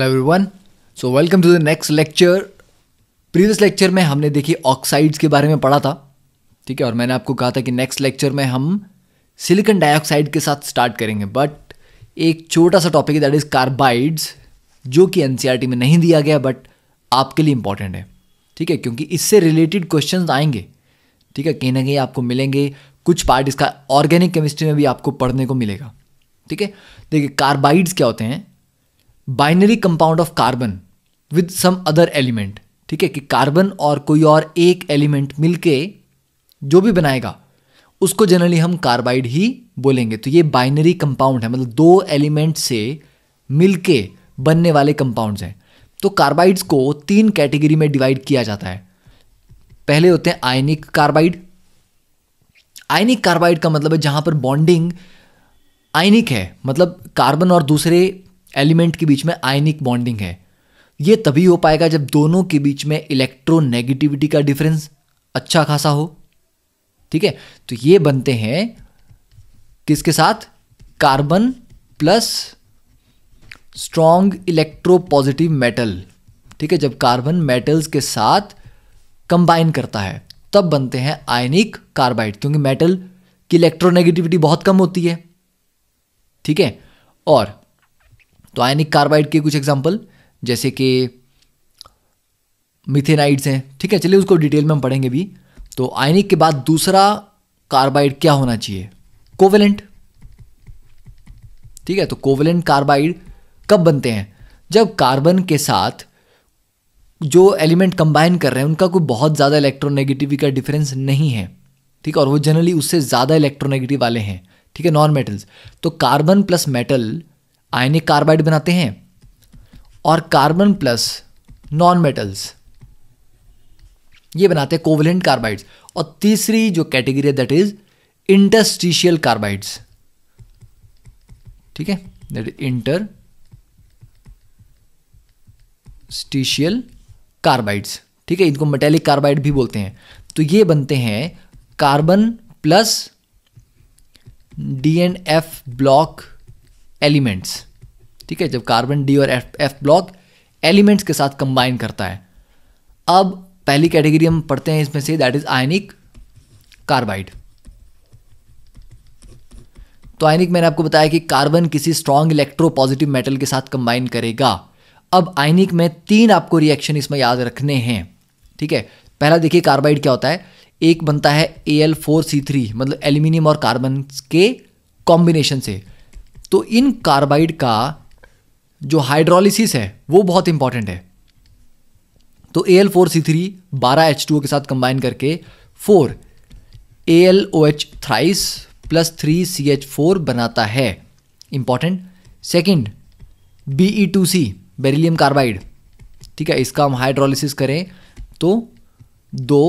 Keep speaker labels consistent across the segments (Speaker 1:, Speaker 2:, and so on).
Speaker 1: Hello everyone so welcome to the next lecture previous lecture में हमने देखी oxides के बारे में पढ़ा था ठीक है और मैंने आपको कहा था कि नेक्स्ट लेक्चर में हम सिलिकॉन डाइऑक्साइड के साथ स्टार्ट करेंगे बट एक छोटा सा टॉपिक है दैट इज़ कार्बाइड्स जो कि एन e में नहीं दिया गया बट आपके लिए इंपॉर्टेंट है ठीक है क्योंकि इससे रिलेटेड क्वेश्चन आएंगे ठीक है कहीं ना कहीं आपको मिलेंगे कुछ पार्ट इसका ऑर्गेनिक केमिस्ट्री में भी आपको पढ़ने को मिलेगा ठीक है देखिए कार्बाइड्स क्या होते हैं binary compound of carbon with some other element ठीक है कि कार्बन और कोई और एक एलिमेंट मिलके जो भी बनाएगा उसको जनरली हम कार्बाइड ही बोलेंगे तो ये बाइनरी कंपाउंड है मतलब दो एलिमेंट से मिलके बनने वाले कंपाउंड्स हैं तो कार्बाइड्स को तीन कैटेगरी में डिवाइड किया जाता है पहले होते हैं आयनिक कार्बाइड आयनिक कार्बाइड का मतलब है जहां पर बॉन्डिंग आयनिक है मतलब कार्बन और दूसरे एलिमेंट के बीच में आयनिक बॉन्डिंग है ये तभी हो पाएगा जब दोनों के बीच में इलेक्ट्रोनेगेटिविटी का डिफरेंस अच्छा खासा हो ठीक है तो ये बनते हैं किसके साथ carbon plus strong electropositive metal ठीक है जब कार्बन मेटल्स के साथ कंबाइन करता है तब बनते हैं आयनिक कार्बाइड क्योंकि मेटल की इलेक्ट्रोनेगेटिविटी बहुत कम होती है ठीक है और तो आयनिक कार्बाइड के कुछ एग्जाम्पल जैसे कि मिथेनाइड्स हैं ठीक है चलिए उसको डिटेल में हम पढ़ेंगे भी तो आयनिक के बाद दूसरा कार्बाइड क्या होना चाहिए कोवेलेंट ठीक है तो कोवेलेंट कार्बाइड कब बनते हैं जब कार्बन के साथ जो एलिमेंट कंबाइन कर रहे हैं उनका कोई बहुत ज़्यादा इलेक्ट्रोनेगेटिव का डिफरेंस नहीं है ठीक है और वो जनरली उससे ज़्यादा इलेक्ट्रोनेगेटिव वाले हैं ठीक है नॉन मेटल्स तो carbon plus metal ionic carbide बनाते हैं और कार्बन प्लस नॉन मेटल्स ये बनाते हैं कोवलेंट कार्बाइड्स और तीसरी जो कैटेगरी है दैट इज इंटरस्टिशियल कार्बाइड्स ठीक है that is interstitial carbides ठीक है इनको मेटेलिक कार्बाइड भी बोलते हैं तो ये बनते हैं carbon plus D and F block elements ठीक है जब कार्बन डी और एफ एफ ब्लॉक एलिमेंट्स के साथ कंबाइन करता है अब पहली कैटेगरी हम पढ़ते हैं इसमें say that is ionic carbide तो आयनिक मैंने आपको बताया कि कार्बन किसी स्ट्रॉन्ग पॉजिटिव मेटल के साथ कंबाइन करेगा अब आयनिक में तीन आपको रिएक्शन इसमें याद रखने हैं ठीक है पहला देखिए कार्बाइड क्या होता है एक बनता है A L four C three मतलब एल्यूमिनियम और कार्बन के कॉम्बिनेशन से तो इन कार्बाइड का जो हाइड्रोलिसिस है वो बहुत इंपॉर्टेंट है तो A L four C three बारह एच टू के साथ कंबाइन करके four A L O H thrice plus three C H four बनाता है important second B E two C beryllium carbide ठीक है इसका हम हाइड्रोलिसिस करें तो दो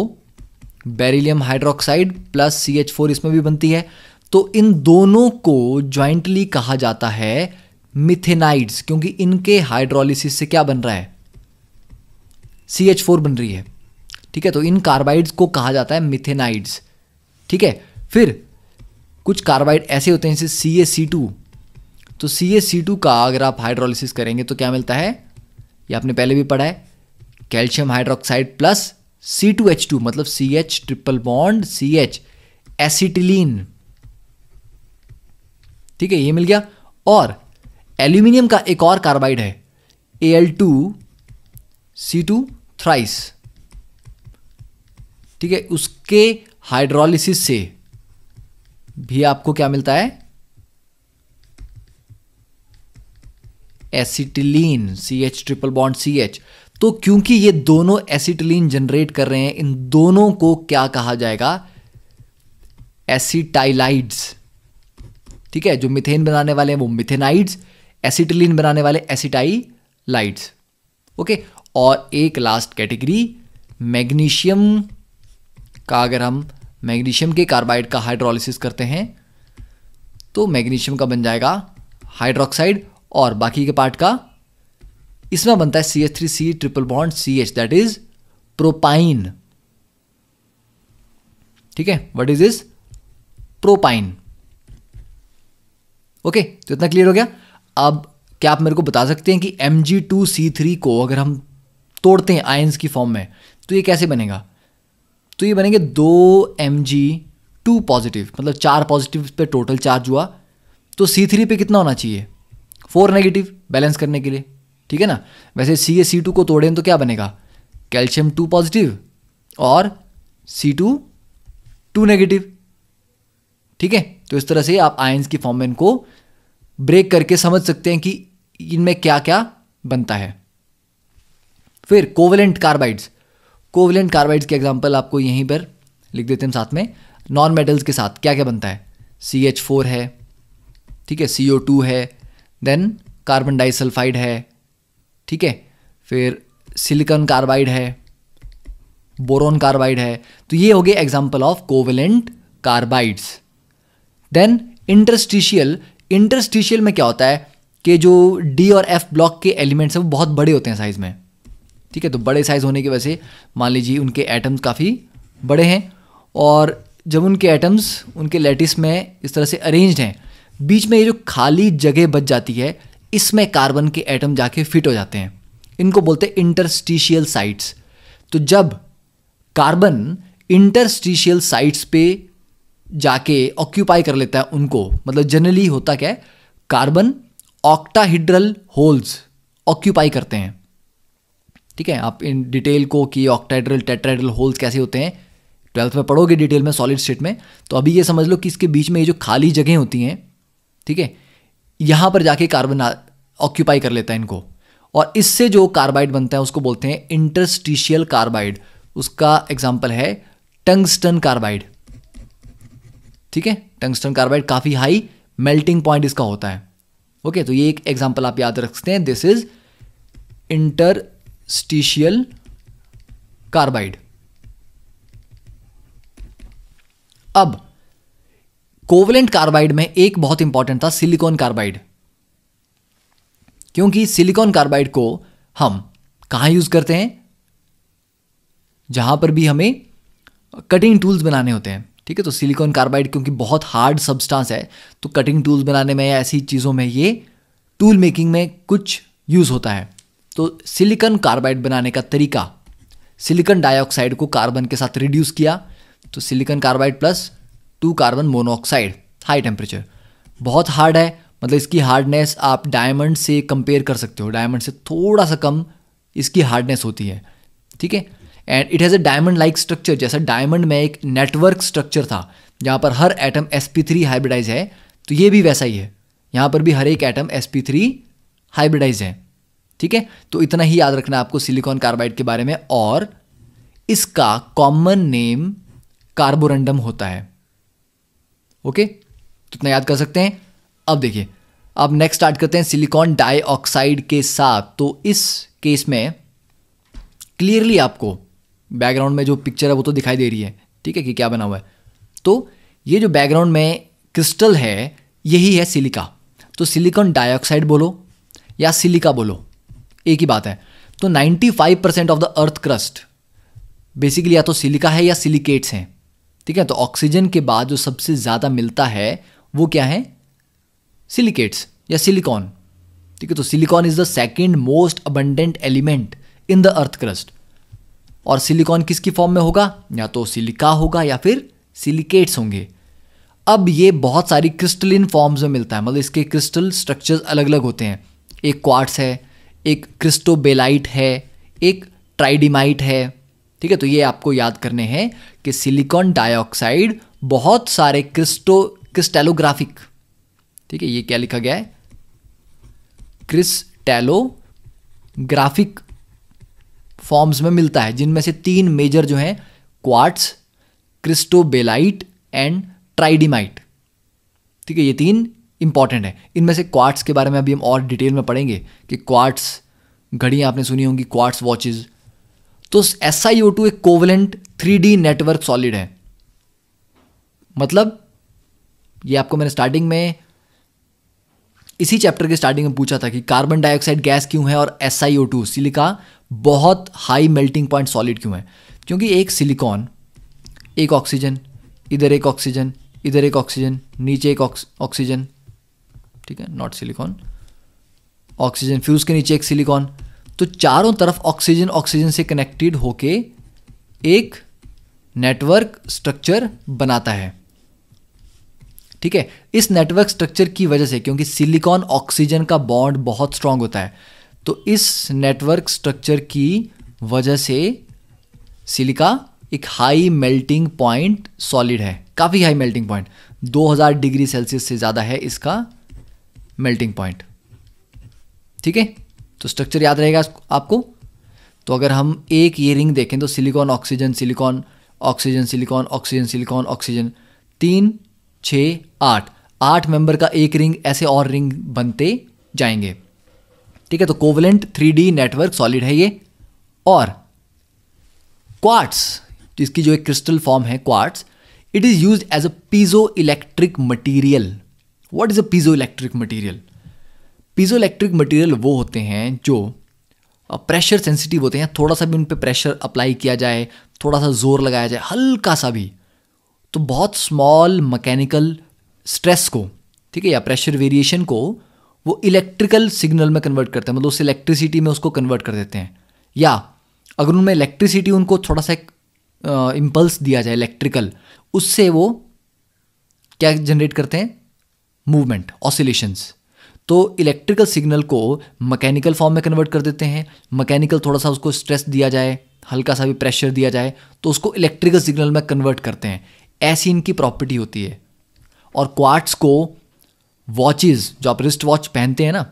Speaker 1: beryllium hydroxide plus C H four इसमें भी बनती है तो इन दोनों को ज्वाइंटली कहा जाता है मिथेनाइड्स क्योंकि इनके हाइड्रोलिसिस से क्या बन रहा है सी एच फोर बन रही है ठीक है तो इन कार्बाइड्स को कहा जाता है मिथेनाइड्स ठीक है फिर कुछ कार्बाइड ऐसे होते हैं जैसे सी ए सी टू तो सी ए सी टू का अगर आप हाइड्रोलिसिस करेंगे तो क्या मिलता है ये आपने पहले भी पढ़ा है calcium hydroxide plus C two H two मतलब C H triple bond C H acetylene ठीक है ये मिल गया और एल्यूमिनियम का एक और कार्बाइड है A L two C two thrice ठीक है उसके हाइड्रोलिसिस से भी आपको क्या मिलता है acetylene C H triple bond C H तो क्योंकि ये दोनों एसिटिलीन जनरेट कर रहे हैं इन दोनों को क्या कहा जाएगा एसिटाइलाइड्स ठीक है जो मिथेन बनाने वाले हैं वो मिथेनाइड्स एसिटिलीन बनाने वाले एसिटाइलाइड्स ओके और एक लास्ट कैटेगरी मैग्नीशियम का अगर हम मैग्नीशियम के कार्बाइड का हाइड्रोलिसिस करते हैं तो मैग्नीशियम का बन जाएगा हाइड्रोक्साइड और बाकी के पार्ट का इसमें बनता है C H three C triple bond C H that is propyne ठीक है what is is propyne okay तो इतना क्लियर हो गया अब क्या आप मेरे को बता सकते हैं कि M G two C three को अगर हम तोड़ते हैं आयंस की फॉर्म में तो ये कैसे बनेगा तो ये बनेंगे दो एम जी टू पॉजिटिव मतलब चार पॉजिटिव पे टोटल चार्ज हुआ तो सी थ्री पे कितना होना चाहिए फोर नेगेटिव बैलेंस करने के लिए ठीक है ना वैसे सी ए सी टू को तोड़ें तो क्या बनेगा कैल्शियम टू पॉजिटिव और सी टू टू नेगेटिव ठीक है तो इस तरह से आप आयंस की फॉर्म में इनको ब्रेक करके समझ सकते हैं कि इनमें क्या क्या बनता है फिर कोवलेंट कार्बाइड्स कोवलेंट कार्बाइड्स के एग्जाम्पल आपको यहीं पर लिख देते हैं साथ में नॉन मेटल्स के साथ क्या क्या बनता है सी एच फोर है ठीक है सी ओ टू है देन कार्बन डाइसल्फाइड है ठीक है फिर सिलिकॉन कार्बाइड है बोरोन कार्बाइड है तो ये हो गए example of covalent carbides then interstitial interstitial में क्या होता है कि जो डी और एफ ब्लॉक के एलिमेंट्स हैं वो बहुत बड़े होते हैं साइज़ में ठीक है तो बड़े साइज़ होने की वजह से मान लीजिए उनके एटम्स काफ़ी बड़े हैं और जब उनके एटम्स उनके लेटिस में इस तरह से अरेंज हैं बीच में ये जो खाली जगह बच जाती है इसमें कार्बन के एटम जाके फिट हो जाते हैं इनको बोलते हैं इंटरस्टिशियल साइट्स तो जब कार्बन इंटरस्टिशियल साइट्स पे जाके ऑक्यूपाई कर लेता है उनको मतलब जनरली होता क्या है कार्बन ऑक्टाहीड्रल होल्स ऑक्यूपाई करते हैं ठीक है आप इन डिटेल को कि ऑक्टाइड्रल टेट्राहीड्रल होल्स कैसे होते हैं ट्वेल्थ में पढ़ोगे डिटेल में सॉलिड स्टेट में तो अभी ये समझ लो कि इसके बीच में ये जो खाली जगह होती हैं ठीक है यहाँ पर जाके कार्बन ऑक्यूपाई कर लेता है इनको और इससे जो कार्बाइड बनता है उसको बोलते हैं इंटरस्टिशियल कार्बाइड उसका एग्जाम्पल है टंगस्टन कार्बाइड ठीक है टंगस्टन कार्बाइड काफ़ी हाई मेल्टिंग पॉइंट इसका होता है ओके okay, तो ये एक एग्जाम्पल आप याद रखते हैं दिस इज इंटरस्टिशियल कार्बाइड अब कोवलेंट कार्बाइड में एक बहुत इंपॉर्टेंट था सिलिकॉन कार्बाइड क्योंकि सिलिकॉन कार्बाइड को हम कहां यूज करते हैं जहां पर भी हमें कटिंग टूल्स बनाने होते हैं ठीक है तो सिलिकॉन कार्बाइड क्योंकि बहुत हार्ड सब्सटेंस है तो कटिंग टूल्स बनाने में या ऐसी चीज़ों में ये टूल मेकिंग में कुछ यूज़ होता है तो सिलिकॉन कार्बाइड बनाने का तरीका सिलिकॉन डाइऑक्साइड को कार्बन के साथ रिड्यूस किया तो silicon carbide plus two carbon monoxide high temperature बहुत हार्ड है मतलब इसकी हार्डनेस आप डायमंड से कंपेयर कर सकते हो डायमंड से थोड़ा सा कम इसकी हार्डनेस होती है ठीक है and it has a diamond like structure जैसा डायमंड में एक नेटवर्क स्ट्रक्चर था जहाँ पर हर atom S P three hybridize है तो ये भी वैसा ही है यहाँ पर भी हर एक atom S P three hybridize है ठीक है तो इतना ही याद रखना आपको सिलिकॉन कार्बाइड के बारे में और इसका कॉमन नेम कार्बोरेंडम होता है ओके तो इतना याद कर सकते हैं अब देखिए अब नेक्स्ट स्टार्ट करते हैं सिलिकॉन डाइऑक्साइड के साथ तो इस केस में क्लियरली आपको बैकग्राउंड में जो पिक्चर है वो तो दिखाई दे रही है ठीक है कि क्या बना हुआ है तो ये जो बैकग्राउंड में क्रिस्टल है यही है सिलिका तो सिलिकॉन डाइऑक्साइड बोलो या सिलिका बोलो एक ही बात है तो 95 percent of the earth crust basically या तो सिलिका है या सिलिकेट्स हैं ठीक है तो ऑक्सीजन के बाद जो सबसे ज़्यादा मिलता है वो क्या है सिलिकेट्स या सिलिकॉन ठीक है तो silicon is the second most abundant element in the earth crust और सिलिकॉन किसकी फॉर्म में होगा या तो सिलिका होगा या फिर सिलिकेट्स होंगे अब ये बहुत सारी क्रिस्टलिन फॉर्म्स में मिलता है मतलब इसके क्रिस्टल स्ट्रक्चर्स अलग अलग होते हैं एक क्वार्ट्स है एक क्रिस्टोबेलाइट है एक ट्राइडिमाइट है ठीक है तो ये आपको याद करने हैं कि सिलिकॉन डाइऑक्साइड बहुत सारे क्रिस्टो क्रिस्टेलोग्राफिक ठीक है ये क्या लिखा गया है ग्राफिक फॉर्म्स में मिलता है जिनमें से तीन मेजर जो हैं क्वार्ट्स क्रिस्टोबेलाइट एंड ट्राइडिमाइट ठीक है ये तीन इंपॉर्टेंट है इनमें से क्वार्ट्स के बारे में अभी हम और डिटेल में पढ़ेंगे कि क्वार्ट्स घड़ियाँ आपने सुनी होंगी क्वार्ट्स वॉचेज़ तो एस आई ओ टू एक covalent three D network solid है मतलब ये आपको मैंने स्टार्टिंग में इसी चैप्टर के स्टार्टिंग में पूछा था कि कार्बन डाइऑक्साइड गैस क्यों है और S I O two silica बहुत हाई मेल्टिंग पॉइंट सॉलिड क्यों है क्योंकि एक सिलिकॉन एक ऑक्सीजन इधर एक ऑक्सीजन इधर एक ऑक्सीजन नीचे एक ऑक्सीजन ठीक है नॉट सिलिकॉन ऑक्सीजन फ्यूज़ के नीचे एक सिलिकॉन तो चारों तरफ ऑक्सीजन ऑक्सीजन से कनेक्टेड होके एक नेटवर्क स्ट्रक्चर बनाता है ठीक है इस नेटवर्क स्ट्रक्चर की वजह से क्योंकि सिलिकॉन ऑक्सीजन का बॉन्ड बहुत स्ट्रांग होता है तो इस नेटवर्क स्ट्रक्चर की वजह से सिलिका एक हाई मेल्टिंग पॉइंट सॉलिड है काफ़ी high melting point 2000 degree Celsius से ज़्यादा है इसका मेल्टिंग पॉइंट ठीक है तो स्ट्रक्चर याद रहेगा आपको तो अगर हम एक ये रिंग देखें तो silicon oxygen silicon oxygen silicon oxygen silicon oxygen तीन छ आठ आठ मेंबर का एक रिंग ऐसे और रिंग बनते जाएंगे ठीक है तो covalent three D network solid है ये और क्वार्ट्स जिसकी तो जो एक क्रिस्टल फॉर्म है quartz it is use as a piezoelectric material what is a piezoelectric material piezoelectric material वो होते हैं जो प्रेशर सेंसिटिव होते हैं थोड़ा सा भी उन पर प्रेशर अप्लाई किया जाए थोड़ा सा जोर लगाया जाए हल्का सा भी तो बहुत स्मॉल मैकेनिकल स्ट्रेस को ठीक है या प्रेशर वेरिएशन को वो इलेक्ट्रिकल सिग्नल में कन्वर्ट करते हैं मतलब उस इलेक्ट्रिसिटी में उसको कन्वर्ट कर देते हैं या अगर उनमें इलेक्ट्रिसिटी उनको थोड़ा सा एक इम्पल्स दिया जाए इलेक्ट्रिकल उससे वो क्या जनरेट करते हैं मूवमेंट ऑसिलेशंस तो इलेक्ट्रिकल सिग्नल को मैकेनिकल फॉर्म में कन्वर्ट कर देते हैं मैकेनिकल थोड़ा सा उसको स्ट्रेस दिया जाए हल्का सा भी प्रेशर दिया जाए तो उसको इलेक्ट्रिकल सिग्नल में कन्वर्ट करते हैं ऐसी इनकी प्रॉपर्टी होती है और क्वार्ट्स को वॉचेज़ जो आप रिस्ट वॉच पहनते हैं ना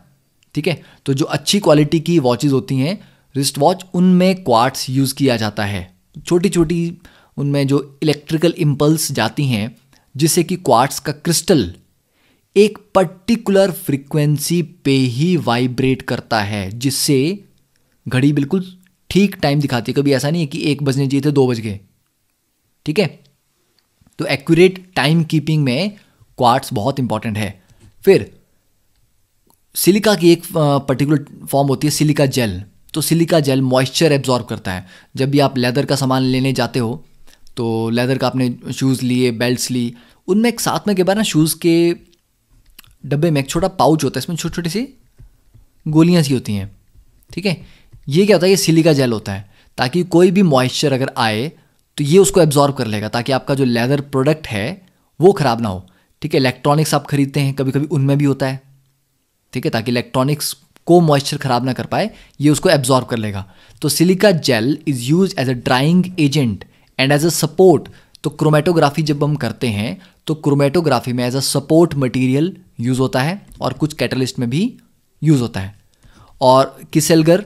Speaker 1: ठीक है तो जो अच्छी क्वालिटी की वॉचेज़ होती हैं रिस्ट वॉच उनमें क्वार्ट्स यूज़ किया जाता है छोटी छोटी उनमें जो इलेक्ट्रिकल इम्पल्स जाती हैं जिससे कि क्वार्ट्स का क्रिस्टल एक पर्टिकुलर फ्रीक्वेंसी पे ही वाइब्रेट करता है जिससे घड़ी बिल्कुल ठीक टाइम दिखाती है कभी ऐसा नहीं है कि एक बजने चाहिए थे दो बज गए ठीक है तो एक्यूरेट टाइम कीपिंग में क्वार्ट्स बहुत इंपॉर्टेंट है फिर सिलिका की एक पर्टिकुलर फॉर्म होती है सिलिका जेल तो सिलिका जेल मॉइस्चर एब्जॉर्ब करता है जब भी आप लेदर का सामान लेने जाते हो तो लेदर का आपने शूज़ लिए बेल्ट्स ली उनमें एक साथ में के बार ना शूज़ के डब्बे में एक छोटा पाउच होता है इसमें छोटी छोटी सी गोलियाँ सी होती हैं ठीक है ये क्या होता है ये सिलिका जेल होता है ताकि कोई भी मॉइस्चर अगर आए तो ये उसको एब्जॉर्ब कर लेगा ताकि आपका जो लेदर प्रोडक्ट है वो ख़राब ना हो ठीक है इलेक्ट्रॉनिक्स आप खरीदते हैं कभी कभी उनमें भी होता है ठीक है ताकि इलेक्ट्रॉनिक्स को मॉइस्चर खराब ना कर पाए ये उसको एब्जॉर्ब कर लेगा तो silica gel is use as a drying agent and as a support तो क्रोमेटोग्राफी जब हम करते हैं तो क्रोमेटोग्राफी में as a support material use होता है और कुछ कैटलिस्ट में भी यूज़ होता है और किसेलगर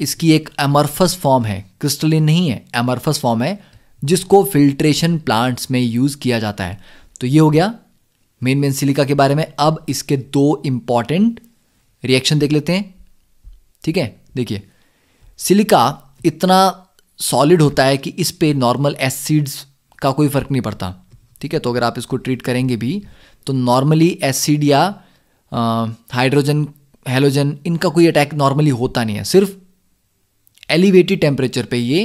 Speaker 1: इसकी एक एमरफस फॉर्म है क्रिस्टलिन नहीं है एमरफस फॉर्म है जिसको फिल्ट्रेशन प्लांट्स में यूज़ किया जाता है तो ये हो गया मेन मेन सिलिका के बारे में अब इसके दो इंपॉर्टेंट रिएक्शन देख लेते हैं ठीक है देखिए सिलिका इतना सॉलिड होता है कि इस पे नॉर्मल एसिड्स का कोई फ़र्क नहीं पड़ता ठीक है तो अगर आप इसको ट्रीट करेंगे भी तो नॉर्मली एसिड या हाइड्रोजन हेलोजन इनका कोई अटैक नॉर्मली होता नहीं है सिर्फ एलिवेटेड टेम्परेचर पे ये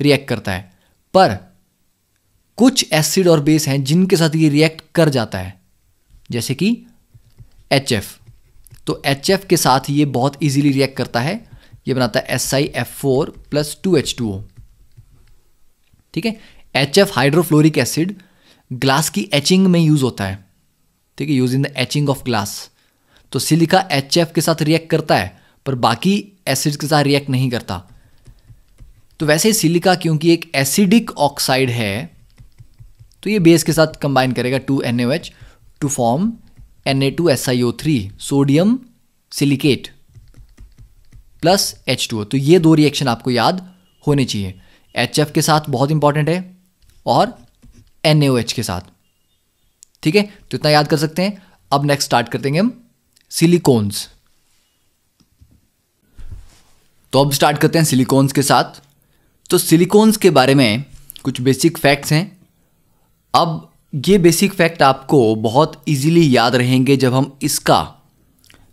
Speaker 1: रिएक्ट करता है पर कुछ एसिड और बेस हैं जिनके साथ ये रिएक्ट कर जाता है जैसे कि एच एफ तो एच एफ के साथ ये बहुत इजीली रिएक्ट करता है ये बनाता है S I F four plus two H two O ठीक है H F hydrofluoric acid glass की एचिंग में यूज होता है ठीक है use in the etching of glass तो सिलिका एच एफ के साथ रिएक्ट करता है पर बाकी एसिड के साथ रिएक्ट नहीं करता तो वैसे ही सिलिका क्योंकि एक एसिडिक ऑक्साइड है तो ये बेस के साथ कंबाइन करेगा two N H two to form N A S I O three sodium silicate plus H O तो ये दो रिएक्शन आपको याद होने चाहिए एच एफ के साथ बहुत इंपॉर्टेंट है और एन ए ओ एच के साथ ठीक है तो इतना याद कर सकते हैं अब नेक्स्ट स्टार्ट कर देंगे हम सिलिकॉन्स तो अब स्टार्ट करते हैं सिलिकॉन्स के साथ तो सिलिकॉन्स के बारे में कुछ बेसिक फैक्ट्स हैं अब ये बेसिक फैक्ट आपको बहुत इजीली याद रहेंगे जब हम इसका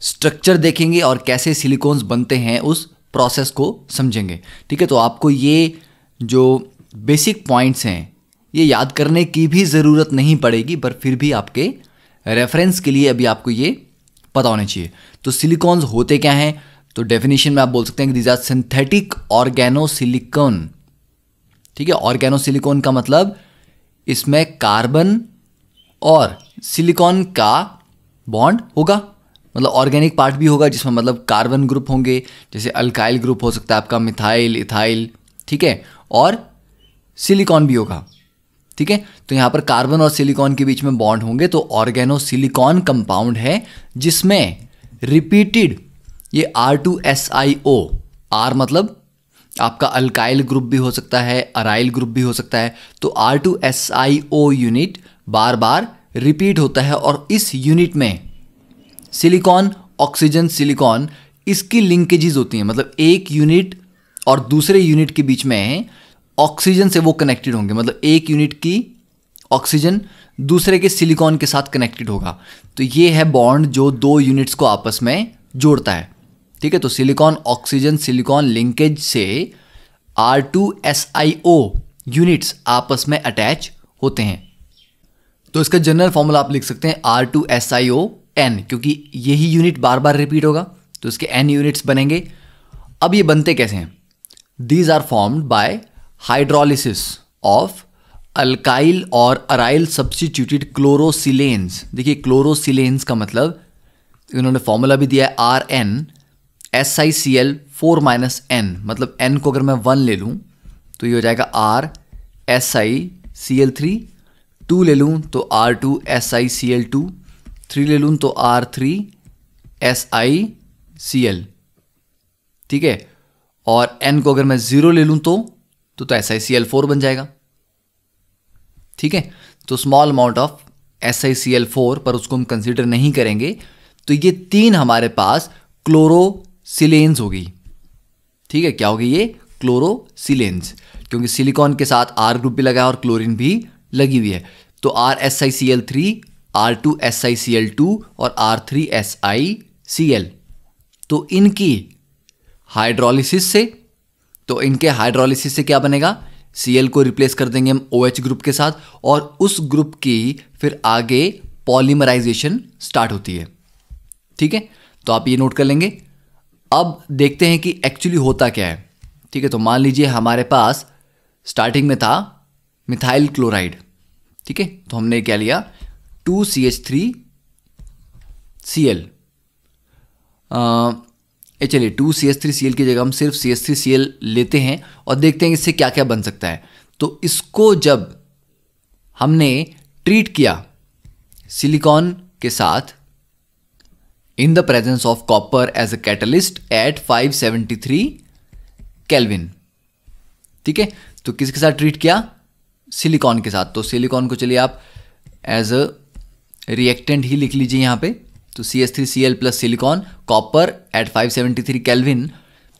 Speaker 1: स्ट्रक्चर देखेंगे और कैसे सिलिकॉन्स बनते हैं उस प्रोसेस को समझेंगे ठीक है तो आपको ये जो बेसिक पॉइंट्स हैं ये याद करने की भी ज़रूरत नहीं पड़ेगी पर फिर भी आपके रेफरेंस के लिए अभी आपको ये पता होना चाहिए तो सिलिकॉन्स होते क्या हैं तो डेफिनेशन में आप बोल सकते हैं कि these are synthetic organo silicon ठीक है ऑर्गेनो सिलिकॉन का मतलब इसमें कार्बन और सिलिकॉन का बॉन्ड होगा मतलब ऑर्गेनिक पार्ट भी होगा जिसमें मतलब कार्बन ग्रुप होंगे जैसे अल्काइल ग्रुप हो सकता है आपका मिथाइल इथाइल ठीक है और सिलिकॉन भी होगा ठीक है तो यहाँ पर कार्बन और सिलिकॉन के बीच में बॉन्ड होंगे तो ऑर्गेनो सिलिकॉन कंपाउंड है जिसमें रिपीटेड ये R two S I O R मतलब आपका अल्काइल ग्रुप भी हो सकता है अराइल ग्रुप भी हो सकता है तो R two S I O unit बार बार रिपीट होता है और इस यूनिट में सिलिकॉन ऑक्सीजन सिलिकॉन इसकी लिंकेजेस होती हैं मतलब एक यूनिट और दूसरे यूनिट के बीच में ऑक्सीजन से वो कनेक्टेड होंगे मतलब एक यूनिट की ऑक्सीजन दूसरे के सिलिकॉन के साथ कनेक्टेड होगा तो ये है बॉन्ड जो दो यूनिट्स को आपस में जोड़ता है ठीक है तो सिलिकॉन ऑक्सीजन सिलिकॉन लिंकेज से R two S I O units आपस में अटैच होते हैं तो इसका जनरल फॉर्मूला आप लिख सकते हैं R two S I O N क्योंकि यही यूनिट बार बार रिपीट होगा तो इसके एन यूनिट्स बनेंगे अब ये बनते कैसे हैं these are formed by hydrolysis of alkyl और अराइल सब्सटीट्यूटेड क्लोरोसिलेन्स देखिए क्लोरोसिलेन्स का मतलब इन्होंने फॉर्मूला भी दिया है R N S I C L four minus N मतलब एन को अगर मैं वन ले लूँ तो ये हो जाएगा R S I C L three two ले लूँ तो R two S I C L two three ले लूँ तो R three S I C L ठीक है और एन को अगर मैं ज़ीरो ले लूँ तो तो तो S I C L four बन जाएगा ठीक है तो small amount of S I C L four पर उसको हम कंसिडर नहीं करेंगे तो ये तीन हमारे पास क्लोरो सिलेंस होगी ठीक है क्या होगी ये क्लोरोसिलेंस क्योंकि सिलिकॉन के साथ आर ग्रुप भी लगा है और क्लोरीन भी लगी हुई है तो R S I C L three R two S I C L two और R three S I C L तो इनकी हाइड्रोलिसिस से तो इनके हाइड्रोलिसिस से क्या बनेगा सी एल को रिप्लेस कर देंगे हम ओ एच ग्रुप के साथ और उस ग्रुप की फिर आगे पॉलीमराइजेशन स्टार्ट होती है ठीक है तो आप ये नोट कर लेंगे अब देखते हैं कि एक्चुअली होता क्या है ठीक है तो मान लीजिए हमारे पास स्टार्टिंग में था मिथाइल क्लोराइड ठीक है तो हमने क्या लिया two C H three C L चलिए two C H three C L की जगह हम सिर्फ C H three C L लेते हैं और देखते हैं इससे क्या क्या बन सकता है तो इसको जब हमने ट्रीट किया सिलिकॉन के साथ in the presence of copper as a catalyst at 573 kelvin ठीक है तो किसके साथ ट्रीट किया सिलिकॉन के साथ तो सिलिकॉन को चलिए आप एज अ रिएक्टेंट ही लिख लीजिए यहां पे तो C S three C L plus silicon copper at five seventy three kelvin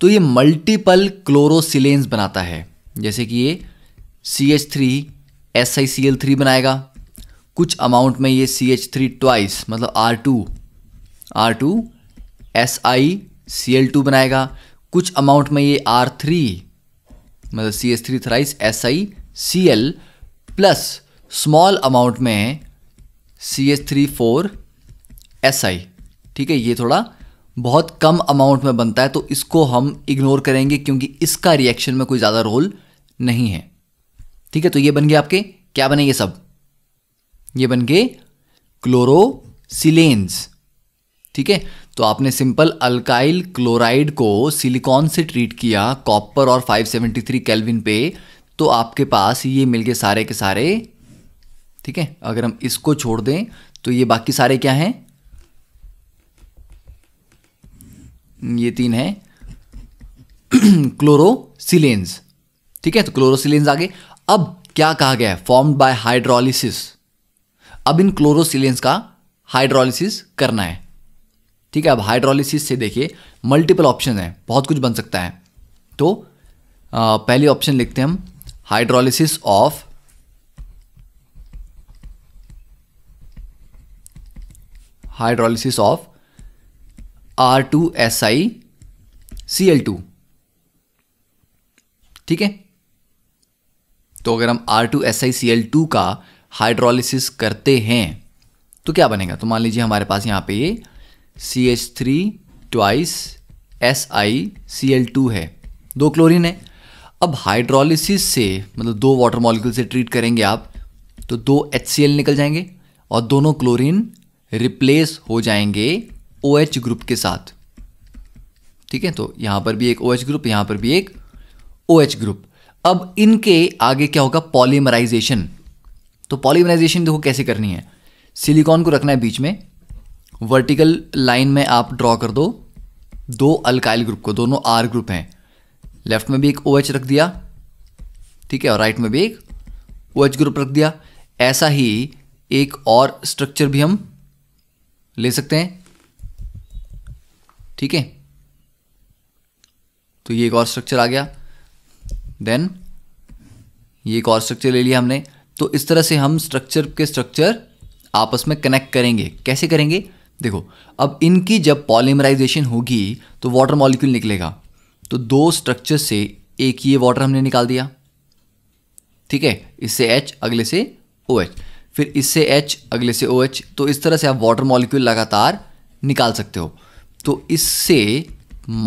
Speaker 1: तो ये मल्टीपल क्लोरोसिलेंस बनाता है जैसे कि ये C H three S I C L three बनाएगा कुछ अमाउंट में ये सी एच थ्री ट्वाइस मतलब R two R two S I C L two बनाएगा कुछ अमाउंट में ये आर थ्री मतलब C S three thrice S I C L plus small amount में C S three four S I ठीक है ये थोड़ा बहुत कम अमाउंट में बनता है तो इसको हम इग्नोर करेंगे क्योंकि इसका रिएक्शन में कोई ज़्यादा रोल नहीं है ठीक है तो ये बन गए आपके क्या बने ये सब ये बन गए क्लोरोसिलेंस ठीक है तो आपने सिंपल अल्काइल क्लोराइड को सिलिकॉन से ट्रीट किया कॉपर और 573 केल्विन पे तो आपके पास ये मिल गए सारे के सारे ठीक है अगर हम इसको छोड़ दें तो ये बाकी सारे क्या हैं ये तीन हैं क्लोरोसिलेंस ठीक है तो क्लोरोसिलेंस आगे अब क्या कहा गया है फॉर्म्ड बाय हाइड्रोलिसिस अब इन क्लोरोसिलेंस का हाइड्रोलिसिस करना है ठीक है अब हाइड्रोलिसिस से देखिए मल्टीपल ऑप्शन है बहुत कुछ बन सकता है तो आ, पहली ऑप्शन लिखते हैं हम hydrolysis of hydrolysis of R two S I C L two ठीक है तो अगर हम R two S I C L two का हाइड्रोलिसिस करते हैं तो क्या बनेगा तो मान लीजिए हमारे पास यहां पे ये C H three twice S I C L two है दो क्लोरीन है अब हाइड्रोलिसिस से मतलब दो वाटर मॉलिक्यूल से ट्रीट करेंगे आप तो दो एच सी एल निकल जाएंगे और दोनों क्लोरीन रिप्लेस हो जाएंगे ओ एच ग्रुप के साथ ठीक है तो यहाँ पर भी एक ओ एच ग्रुप यहाँ पर भी एक ओ एच ग्रुप अब इनके आगे क्या होगा पॉलीमराइजेशन तो पॉलीमराइजेशन देखो कैसे करनी है सिलिकॉन को रखना है बीच में वर्टिकल लाइन में आप ड्रॉ कर दो दो अल्काइल ग्रुप को दोनों आर ग्रुप हैं लेफ्ट में भी एक ओ OH रख दिया ठीक है और राइट में भी एक ओ OH ग्रुप रख दिया ऐसा ही एक और स्ट्रक्चर भी हम ले सकते हैं ठीक है तो ये एक और स्ट्रक्चर आ गया देन ये एक और स्ट्रक्चर ले लिया हमने तो इस तरह से हम स्ट्रक्चर के स्ट्रक्चर आपस में कनेक्ट करेंगे कैसे करेंगे देखो अब इनकी जब पॉलीमराइजेशन होगी तो वाटर मॉलिक्यूल निकलेगा तो दो स्ट्रक्चर से एक ये वाटर हमने निकाल दिया ठीक है इससे एच अगले से ओ OH, फिर इससे एच अगले से ओ OH, तो इस तरह से आप वाटर मॉलिक्यूल लगातार निकाल सकते हो तो इससे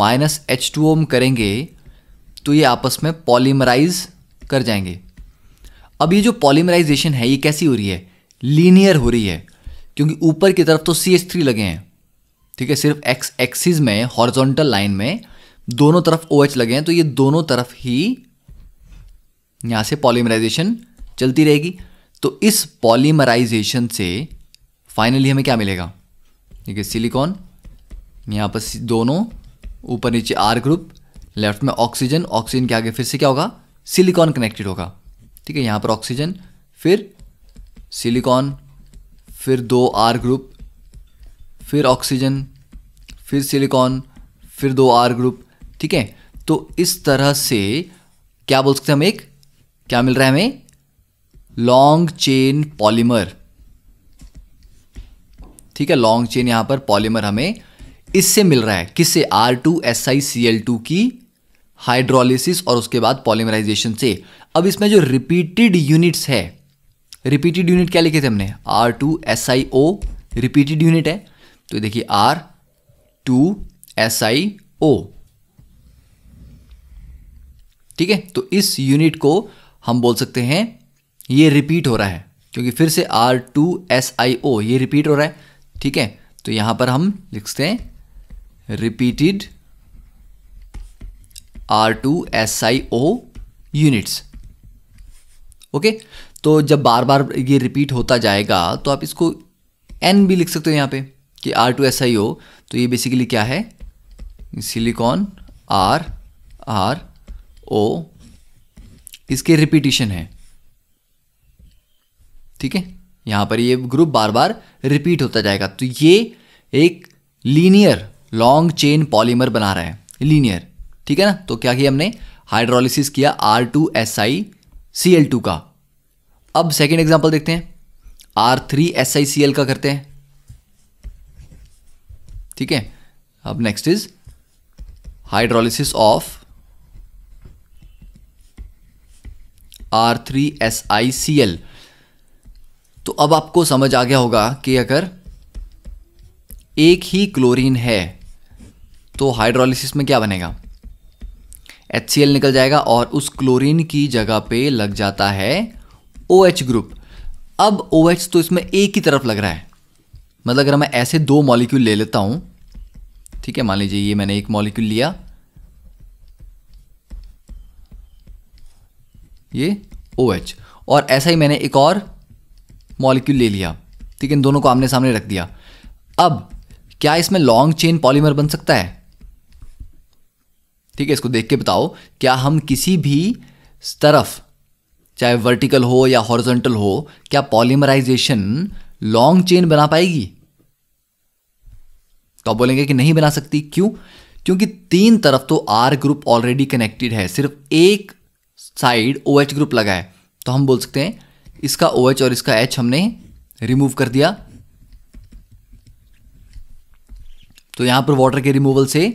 Speaker 1: माइनस एच टू ओम करेंगे तो ये आपस में पॉलीमराइज कर जाएंगे अब ये जो पॉलीमराइजेशन है ये कैसी हो रही है लीनियर हो रही है क्योंकि ऊपर की तरफ तो सी एच थ्री लगे हैं ठीक है सिर्फ एक्स एक्सिस में हॉरिजॉन्टल लाइन में दोनों तरफ ओ OH एच लगे हैं तो ये दोनों तरफ ही यहां से पॉलीमराइजेशन चलती रहेगी तो इस पॉलीमराइजेशन से फाइनली हमें क्या मिलेगा ठीक है सिलिकॉन यहां पर दोनों ऊपर नीचे आर ग्रुप लेफ्ट में ऑक्सीजन ऑक्सीजन के आगे फिर से क्या होगा सिलिकॉन कनेक्टेड होगा ठीक है यहाँ पर ऑक्सीजन फिर सिलिकॉन फिर दो आर ग्रुप फिर ऑक्सीजन फिर सिलिकॉन फिर दो आर ग्रुप ठीक है तो इस तरह से क्या बोल सकते हैं हम एक क्या मिल रहा है हमें लॉन्ग चेन पॉलीमर ठीक है लॉन्ग चेन यहां पर पॉलीमर हमें इससे मिल रहा है किससे R two S I C L two की हाइड्रोलिसिस और उसके बाद पॉलीमराइजेशन से अब इसमें जो रिपीटेड यूनिट्स है रिपीटेड यूनिट क्या लिखे थे हमने R two S I O repeated unit है तो देखिए R two S I O ठीक है तो इस यूनिट को हम बोल सकते हैं ये रिपीट हो रहा है क्योंकि फिर से R two S I O ये रिपीट हो रहा है ठीक है तो यहां पर हम लिखते हैं repeated R two S I O units okay तो जब बार बार ये रिपीट होता जाएगा तो आप इसको एन भी लिख सकते हो यहाँ पे कि R two S I O तो ये बेसिकली क्या है सिलिकॉन आर आर ओ इसके रिपीटिशन है ठीक है यहाँ पर ये ग्रुप बार बार रिपीट होता जाएगा तो ये एक लीनियर लॉन्ग चेन पॉलीमर बना रहा है लीनियर ठीक है ना तो क्या किया हमने हाइड्रोलिसिस किया R two S I C L two का अब सेकेंड एग्जाम्पल देखते हैं R three S I C L का करते हैं ठीक है अब next is hydrolysis of R three S I C L तो अब आपको समझ आ गया होगा कि अगर एक ही क्लोरीन है तो हाइड्रोलिसिस में क्या बनेगा एच सी एल निकल जाएगा और उस क्लोरीन की जगह पे लग जाता है ओ एच ग्रुप अब ओ OH तो इसमें एक ही तरफ लग रहा है मतलब अगर मैं ऐसे दो मॉलिक्यूल ले लेता हूं ठीक है मान लीजिए ये मैंने एक मॉलिक्यूल लिया ये ओ OH, और ऐसा ही मैंने एक और मॉलिक्यूल ले लिया ठीक है इन दोनों को आमने सामने रख दिया अब क्या इसमें लॉन्ग चेन पॉलीमर बन सकता है ठीक है इसको देख के बताओ क्या हम किसी भी तरफ चाहे वर्टिकल हो या हॉरिजॉन्टल हो क्या पॉलीमराइजेशन लॉन्ग चेन बना पाएगी तो आप बोलेंगे कि नहीं बना सकती क्यों क्योंकि तीन तरफ तो आर ग्रुप ऑलरेडी कनेक्टेड है सिर्फ एक साइड ओ एच ग्रुप लगा है तो हम बोल सकते हैं इसका ओ एच और इसका एच हमने रिमूव कर दिया तो यहां पर वाटर के रिमूवल से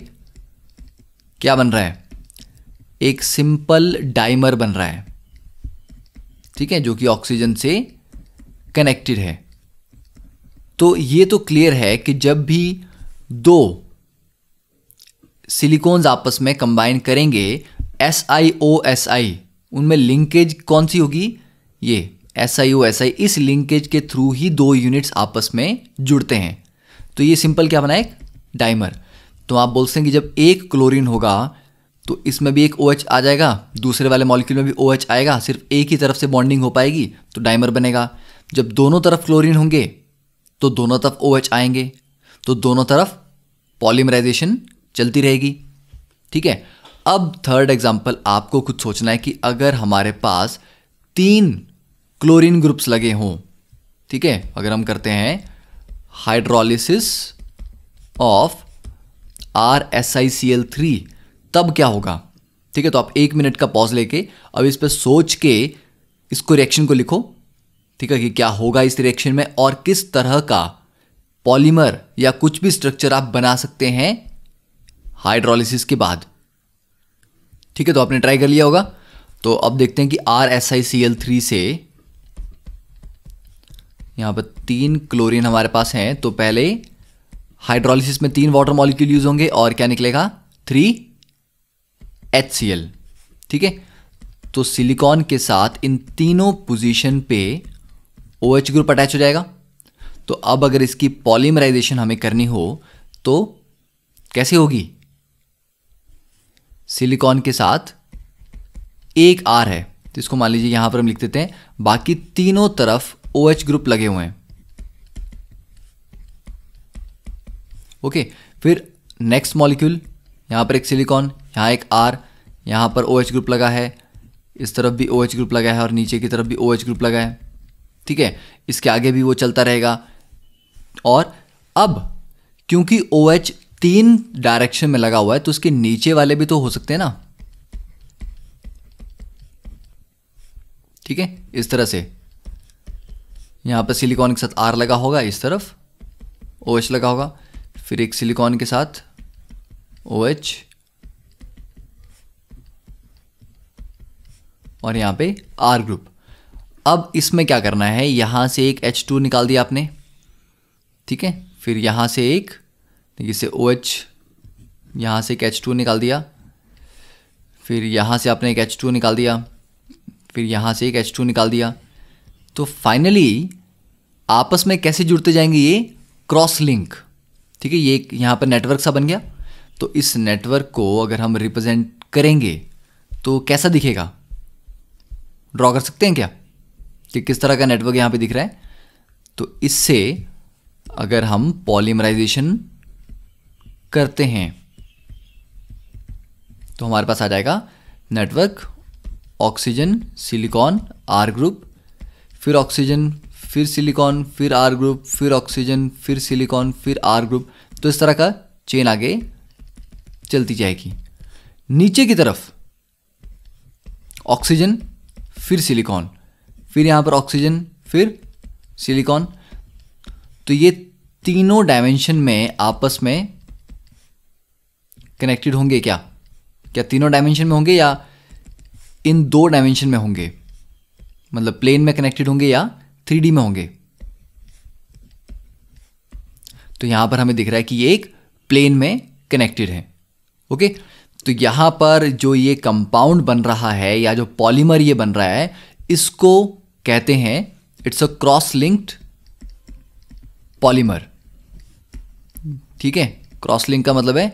Speaker 1: क्या बन रहा है एक सिंपल डाइमर बन रहा है ठीक है जो कि ऑक्सीजन से कनेक्टेड है तो ये तो क्लियर है कि जब भी दो सिलिकॉन्स आपस में कंबाइन करेंगे S I O S I उनमें लिंकेज कौन सी होगी ये S I O S I इस लिंकेज के थ्रू ही दो यूनिट्स आपस में जुड़ते हैं तो ये सिंपल क्या बना एक डाइमर तो आप सकते हैं कि जब एक क्लोरीन होगा तो इसमें भी एक ओ OH आ जाएगा दूसरे वाले मॉलिक्यूल में भी ओ OH आएगा सिर्फ एक ही तरफ से बॉन्डिंग हो पाएगी तो डाइमर बनेगा जब दोनों तरफ क्लोरीन होंगे तो दोनों तरफ ओ OH आएंगे तो दोनों तरफ पॉलीमराइजेशन चलती रहेगी ठीक है अब थर्ड एग्जाम्पल आपको कुछ सोचना है कि अगर हमारे पास तीन क्लोरीन ग्रुप्स लगे हों ठीक है अगर हम करते हैं hydrolysis of R S I C L three तब क्या होगा ठीक है तो आप एक मिनट का पॉज लेके अब इस पर सोच के इसको रिएक्शन को लिखो ठीक है कि क्या होगा इस रिएक्शन में और किस तरह का पॉलीमर या कुछ भी स्ट्रक्चर आप बना सकते हैं हाइड्रोलिसिस के बाद ठीक है तो आपने ट्राई कर लिया होगा तो अब देखते हैं कि R S I C L three से यहां पर तीन क्लोरीन हमारे पास हैं तो पहले हाइड्रोलिसिस में तीन वाटर मॉलिक्यूल यूज होंगे और क्या निकलेगा थ्री एच ठीक है तो सिलिकॉन के साथ इन तीनों पोजीशन पे ओ OH ग्रुप अटैच हो जाएगा तो अब अगर इसकी पॉलीमराइजेशन हमें करनी हो तो कैसे होगी सिलिकॉन के साथ एक आर है तो इसको मान लीजिए यहां पर हम लिख देते हैं बाकी तीनों तरफ ओ OH ग्रुप लगे हुए हैं ओके फिर नेक्स्ट मॉलिक्यूल यहां पर एक सिलिकॉन यहाँ एक आर यहाँ पर ओ एच ग्रुप लगा है इस तरफ भी ओ एच ग्रुप लगा है और नीचे की तरफ भी ओ एच ग्रुप लगा है ठीक है इसके आगे भी वो चलता रहेगा और अब क्योंकि ओ एच तीन डायरेक्शन में लगा हुआ है तो उसके नीचे वाले भी तो हो सकते हैं ना ठीक है इस तरह से यहाँ पर सिलिकॉन के साथ आर लगा होगा इस तरफ ओ OH लगा होगा फिर एक सिलिकॉन के साथ ओ एच और यहाँ पे आर ग्रुप अब इसमें क्या करना है यहाँ से एक एच टू निकाल दिया आपने ठीक है फिर यहाँ से एक देखिए से ओ एच यहाँ से एक एच टू निकाल दिया फिर यहाँ से आपने एक एच टू निकाल दिया फिर यहाँ से एक एच टू निकाल दिया तो फाइनली आपस में कैसे जुड़ते जाएंगे ये क्रॉस लिंक ठीक है ये यहाँ पर नेटवर्क सा बन गया तो इस नेटवर्क को अगर हम रिप्रेजेंट करेंगे तो कैसा दिखेगा ड्रॉ कर सकते हैं क्या कि किस तरह का नेटवर्क यहाँ पे दिख रहा है तो इससे अगर हम पॉलीमराइजेशन करते हैं तो हमारे पास आ जाएगा network oxygen silicon R group फिर ऑक्सीजन फिर सिलिकॉन फिर आर ग्रुप फिर ऑक्सीजन फिर सिलिकॉन फिर आर ग्रुप तो इस तरह का चेन आगे चलती जाएगी नीचे की तरफ ऑक्सीजन फिर सिलिकॉन फिर यहाँ पर ऑक्सीजन फिर सिलिकॉन तो ये तीनों डायमेंशन में आपस में कनेक्टेड होंगे क्या क्या तीनों डायमेंशन में होंगे या इन दो डायमेंशन में होंगे मतलब प्लेन में कनेक्टेड होंगे या थ्री में होंगे तो यहां पर हमें दिख रहा है कि ये एक प्लेन में कनेक्टेड है ओके तो यहां पर जो ये कंपाउंड बन रहा है या जो पॉलीमर ये बन रहा है इसको कहते हैं it's a cross linked polymer ठीक है क्रॉस लिंक का मतलब है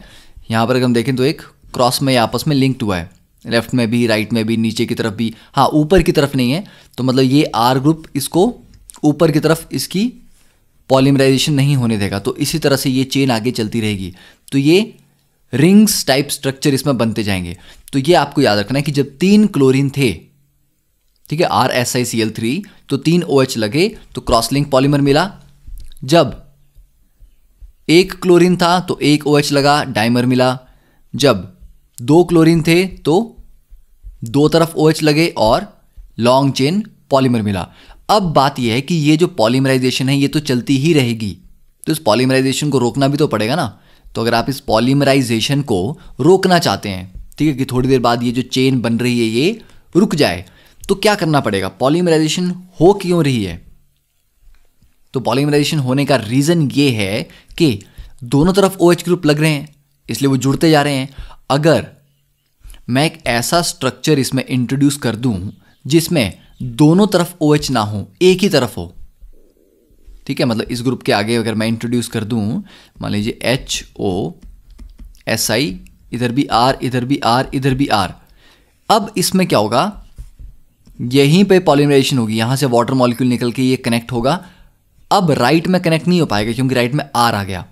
Speaker 1: यहां पर अगर हम देखें तो एक क्रॉस में आपस में लिंक्ड हुआ है लेफ्ट में भी राइट में भी नीचे की तरफ भी हाँ ऊपर की तरफ नहीं है तो मतलब ये आर ग्रुप इसको ऊपर की तरफ इसकी पॉलीमराइजेशन नहीं होने देगा तो इसी तरह से ये चेन आगे चलती रहेगी तो ये रिंग्स टाइप स्ट्रक्चर इसमें बनते जाएंगे तो ये आपको याद रखना है कि जब तीन क्लोरीन थे ठीक है R S I C L three तो तीन ओ OH एच लगे तो लिंक पॉलीमर मिला जब एक क्लोरीन था तो एक ओ OH लगा डाइमर मिला जब दो क्लोरीन थे तो दो तरफ ओ OH लगे और लॉन्ग चेन पॉलीमर मिला अब बात यह है कि ये जो पॉलीमराइजेशन है ये तो चलती ही रहेगी तो इस पॉलीमराइजेशन को रोकना भी तो पड़ेगा ना तो अगर आप इस पॉलीमराइजेशन को रोकना चाहते हैं ठीक है कि थोड़ी देर बाद ये जो चेन बन रही है ये रुक जाए तो क्या करना पड़ेगा पॉलीमराइजेशन हो क्यों रही है तो पॉलीमराइजेशन होने का रीज़न ये है कि दोनों तरफ ओ OH ग्रुप लग रहे हैं इसलिए वो जुड़ते जा रहे हैं अगर मैं एक ऐसा स्ट्रक्चर इसमें इंट्रोड्यूस कर दूं जिसमें दोनों तरफ ओ OH ना हो एक ही तरफ हो ठीक है मतलब इस ग्रुप के आगे अगर मैं इंट्रोड्यूस कर दूँ मान लीजिए एच ओ एस आई इधर भी आर इधर भी आर इधर भी आर अब इसमें क्या होगा यहीं पे पॉलीमराइजेशन होगी यहाँ से वाटर मॉलिक्यूल निकल के ये कनेक्ट होगा अब राइट में कनेक्ट नहीं हो पाएगा क्योंकि राइट में आर आ गया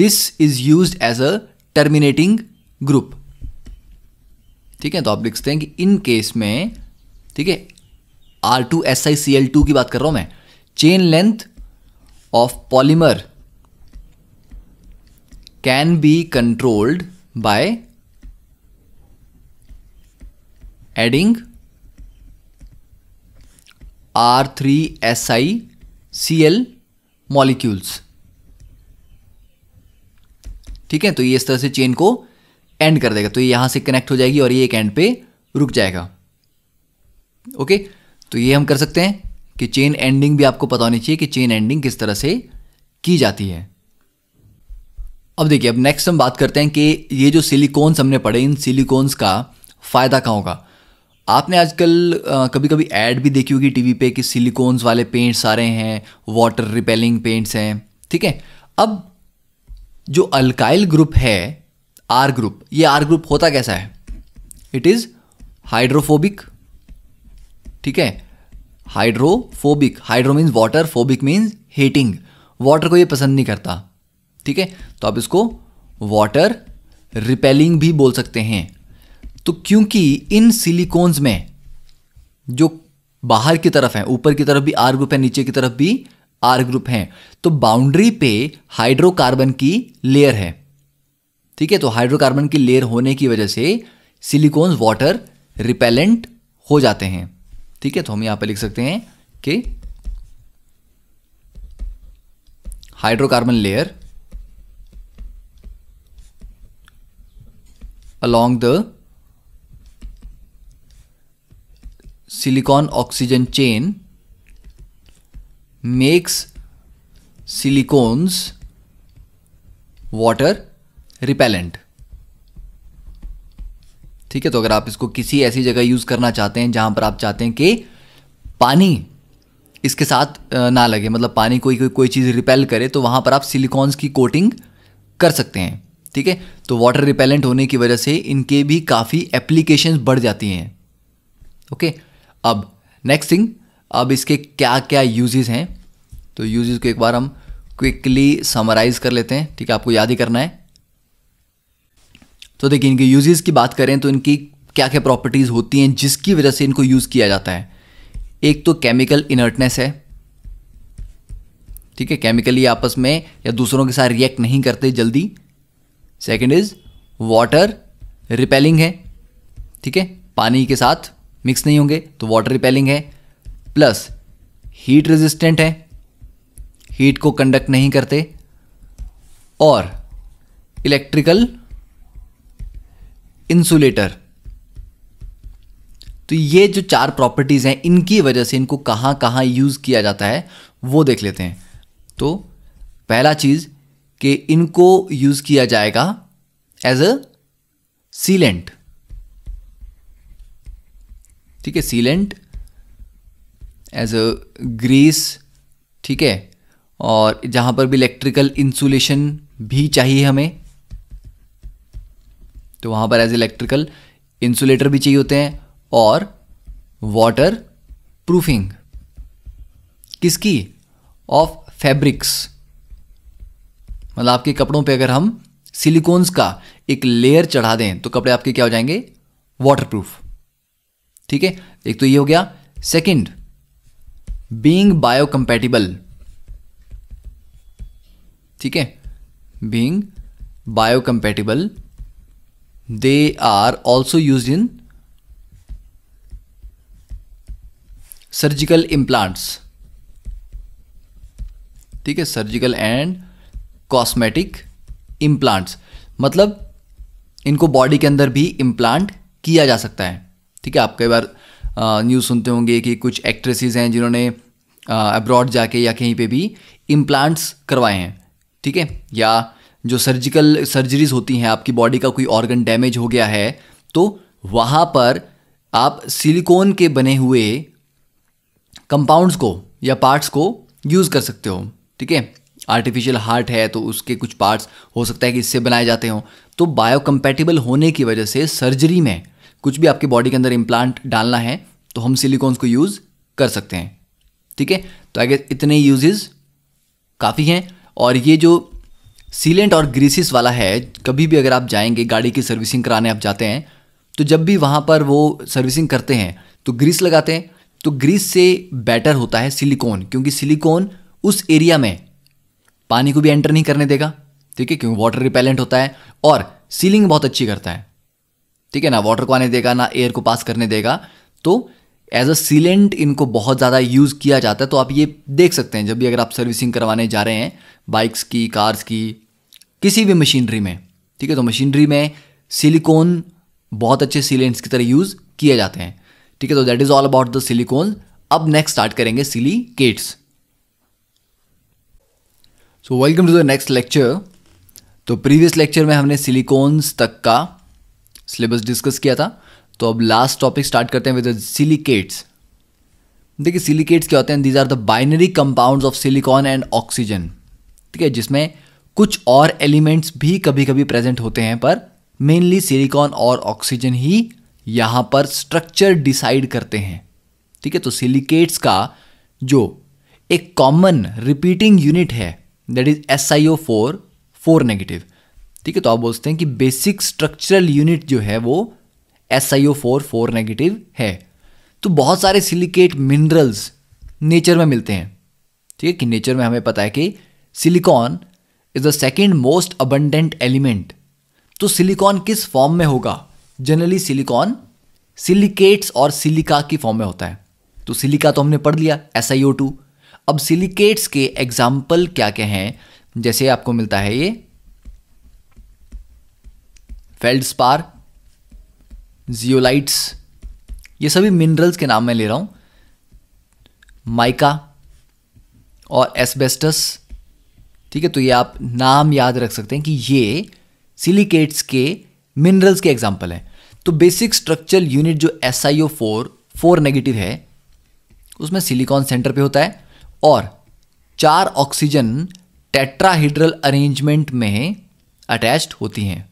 Speaker 1: this is use as a terminating group ठीक है तो आप लिखते हैं कि इन केस में ठीक है R two S I C L two की बात कर रहा हूं मैं chain length of polymer can be controlled by adding L molecules. ठीक है तो ये इस तरह से चेन को एंड कर देगा तो ये यहां से कनेक्ट हो जाएगी और ये एक एंड पे रुक जाएगा ओके तो ये हम कर सकते हैं कि चेन एंडिंग भी आपको पता होनी चाहिए कि चेन एंडिंग किस तरह से की जाती है अब देखिए अब नेक्स्ट हम बात करते हैं कि ये जो सिलिकॉन्स हमने पढ़े इन सिलिकॉन्स का फ़ायदा कहाँ होगा आपने आजकल कभी कभी ऐड भी देखी होगी टीवी पे कि सिलिकॉन्स वाले पेंट सारे हैं वाटर रिपेलिंग पेंट्स हैं ठीक है अब जो अल्काइल ग्रुप है आर ग्रुप ये आर ग्रुप होता कैसा है इट इज़ हाइड्रोफोबिक ठीक है hydrophobic hydro means water phobic means hating water को ये पसंद नहीं करता ठीक है तो आप इसको वाटर रिपेलिंग भी बोल सकते हैं तो क्योंकि इन सिलिकॉन्स में जो बाहर की तरफ है ऊपर की तरफ भी आर ग्रुप है नीचे की तरफ भी आर ग्रुप है तो बाउंड्री पे हाइड्रोकार्बन की लेयर है ठीक है तो हाइड्रोकार्बन की लेयर होने की वजह से सिलिकॉन्स वाटर रिपेलेंट हो जाते हैं ठीक है तो हम यहां पर लिख सकते हैं कि hydrocarbon layer along the silicon oxygen chain makes silicones water repellent ठीक है तो अगर आप इसको किसी ऐसी जगह यूज़ करना चाहते हैं जहां पर आप चाहते हैं कि पानी इसके साथ ना लगे मतलब पानी कोई कोई कोई चीज़ रिपेल करे तो वहाँ पर आप सिलिकॉन्स की कोटिंग कर सकते हैं ठीक है तो वाटर रिपेलेंट होने की वजह से इनके भी काफ़ी एप्लीकेशन बढ़ जाती हैं ओके अब नेक्स्ट थिंग अब इसके क्या क्या यूजेस हैं तो यूजेस को एक बार हम क्विकली समराइज़ कर लेते हैं ठीक है आपको याद ही करना है तो देखिए इनके यूजेस की बात करें तो इनकी क्या क्या प्रॉपर्टीज़ होती हैं जिसकी वजह से इनको यूज़ किया जाता है एक तो केमिकल इनर्टनेस है ठीक है केमिकली आपस में या दूसरों के साथ रिएक्ट नहीं करते जल्दी सेकेंड इज़ वाटर रिपेलिंग है ठीक है पानी के साथ मिक्स नहीं होंगे तो वाटर रिपेलिंग है प्लस हीट रेजिस्टेंट है हीट को कंडक्ट नहीं करते और इलेक्ट्रिकल इंसुलेटर तो ये जो चार प्रॉपर्टीज़ हैं इनकी वजह से इनको कहाँ कहाँ यूज़ किया जाता है वो देख लेते हैं तो पहला चीज़ कि इनको यूज़ किया जाएगा एज अ सीलेंट ठीक है सीलेंट एज अ ग्रीस ठीक है और जहां पर भी इलेक्ट्रिकल इंसुलेशन भी चाहिए हमें तो वहाँ पर एज इलेक्ट्रिकल इंसुलेटर भी चाहिए होते हैं और वाटर प्रूफिंग किसकी ऑफ फैब्रिक्स मतलब आपके कपड़ों पे अगर हम सिलिकॉन्स का एक लेयर चढ़ा दें तो कपड़े आपके क्या हो जाएंगे वाटरप्रूफ ठीक है एक तो ये हो गया सेकंड बीइंग कंपेटिबल ठीक है being compatible they are also used in surgical implants ठीक है सर्जिकल एंड कॉस्मेटिक इम्प्लांट्स मतलब इनको बॉडी के अंदर भी इम्प्लांट किया जा सकता है ठीक है आप कई बार न्यूज़ सुनते होंगे कि कुछ एक्ट्रेसेस हैं जिन्होंने अब्रॉड जाके या कहीं पे भी इम्प्लांट्स करवाए हैं ठीक है या जो सर्जिकल सर्जरीज होती हैं आपकी बॉडी का कोई ऑर्गन डैमेज हो गया है तो वहाँ पर आप सिलिकॉन के बने हुए कंपाउंड्स को या पार्ट्स को यूज़ कर सकते हो ठीक है आर्टिफिशियल हार्ट है तो उसके कुछ पार्ट्स हो सकता है कि इससे बनाए जाते हों तो बायोकम्पैटिबल होने की वजह से सर्जरी में कुछ भी आपके बॉडी के अंदर इम्प्लांट डालना है तो हम सिलिकॉन्स को यूज़ कर सकते हैं ठीक है तो आगे इतने यूजेस काफ़ी हैं और ये जो सीलेंट और ग्रीसिस वाला है कभी भी अगर आप जाएंगे गाड़ी की सर्विसिंग कराने आप जाते हैं तो जब भी वहाँ पर वो सर्विसिंग करते हैं तो ग्रीस लगाते हैं तो ग्रीस से बेटर होता है सिलिकॉन क्योंकि सिलिकॉन उस एरिया में पानी को भी एंटर नहीं करने देगा ठीक है क्योंकि वाटर रिपेलेंट होता है और सीलिंग बहुत अच्छी करता है ठीक है ना वाटर को आने देगा ना एयर को पास करने देगा तो एज अ सीलेंट इनको बहुत ज़्यादा यूज़ किया जाता है तो आप ये देख सकते हैं जब भी अगर आप सर्विसिंग करवाने जा रहे हैं बाइक्स की कार्स की किसी भी मशीनरी में ठीक है तो मशीनरी में सिलिकॉन बहुत अच्छे सीलेंट्स की तरह यूज़ किए जाते हैं ठीक है तो that is all about the silicon अब नेक्स्ट स्टार्ट करेंगे केट्स so welcome to the next lecture तो प्रीवियस लेक्चर में हमने सिलिकॉन्स तक का सिलेबस डिस्कस किया था तो अब लास्ट टॉपिक स्टार्ट करते हैं विद सिलिकेट्स देखिए सिलिकेट्स क्या होते हैं these are the binary compounds of silicon and oxygen ठीक है जिसमें कुछ और एलिमेंट्स भी कभी कभी प्रेजेंट होते हैं पर मेनली सिलिकॉन और ऑक्सीजन ही यहाँ पर स्ट्रक्चर डिसाइड करते हैं ठीक है तो सिलिकेट्स का जो एक कॉमन रिपीटिंग यूनिट है that is S I O four four negative ठीक है तो आप बोलते हैं कि बेसिक स्ट्रक्चरल यूनिट जो है वो S I O four four negative है तो बहुत सारे सिलिकेट मिनरल्स नेचर में मिलते हैं ठीक है कि नेचर में हमें पता है कि silicon is the second most abundant element तो सिलिकॉन किस फॉर्म में होगा जनरली सिलिकॉन सिलिकेट्स और सिलिका की फॉर्म में होता है तो सिलिका तो हमने पढ़ लिया एस आई ओ टू अब सिलिकेट्स के एग्जाम्पल क्या क्या हैं जैसे आपको मिलता है ये फेल्ड स्पार जियोलाइट्स ये सभी मिनरल्स के नाम मैं ले रहा हूँ माइका और एसबेस्टस ठीक है तो ये आप नाम याद रख सकते हैं कि ये सिलिकेट्स के मिनरल्स के एग्जाम्पल हैं तो बेसिक स्ट्रक्चरल यूनिट जो S I O four four negative है उसमें सिलिकॉन सेंटर पे होता है और चार ऑक्सीजन टेट्राहीड्रल अरेंजमेंट में अटैच्ड होती हैं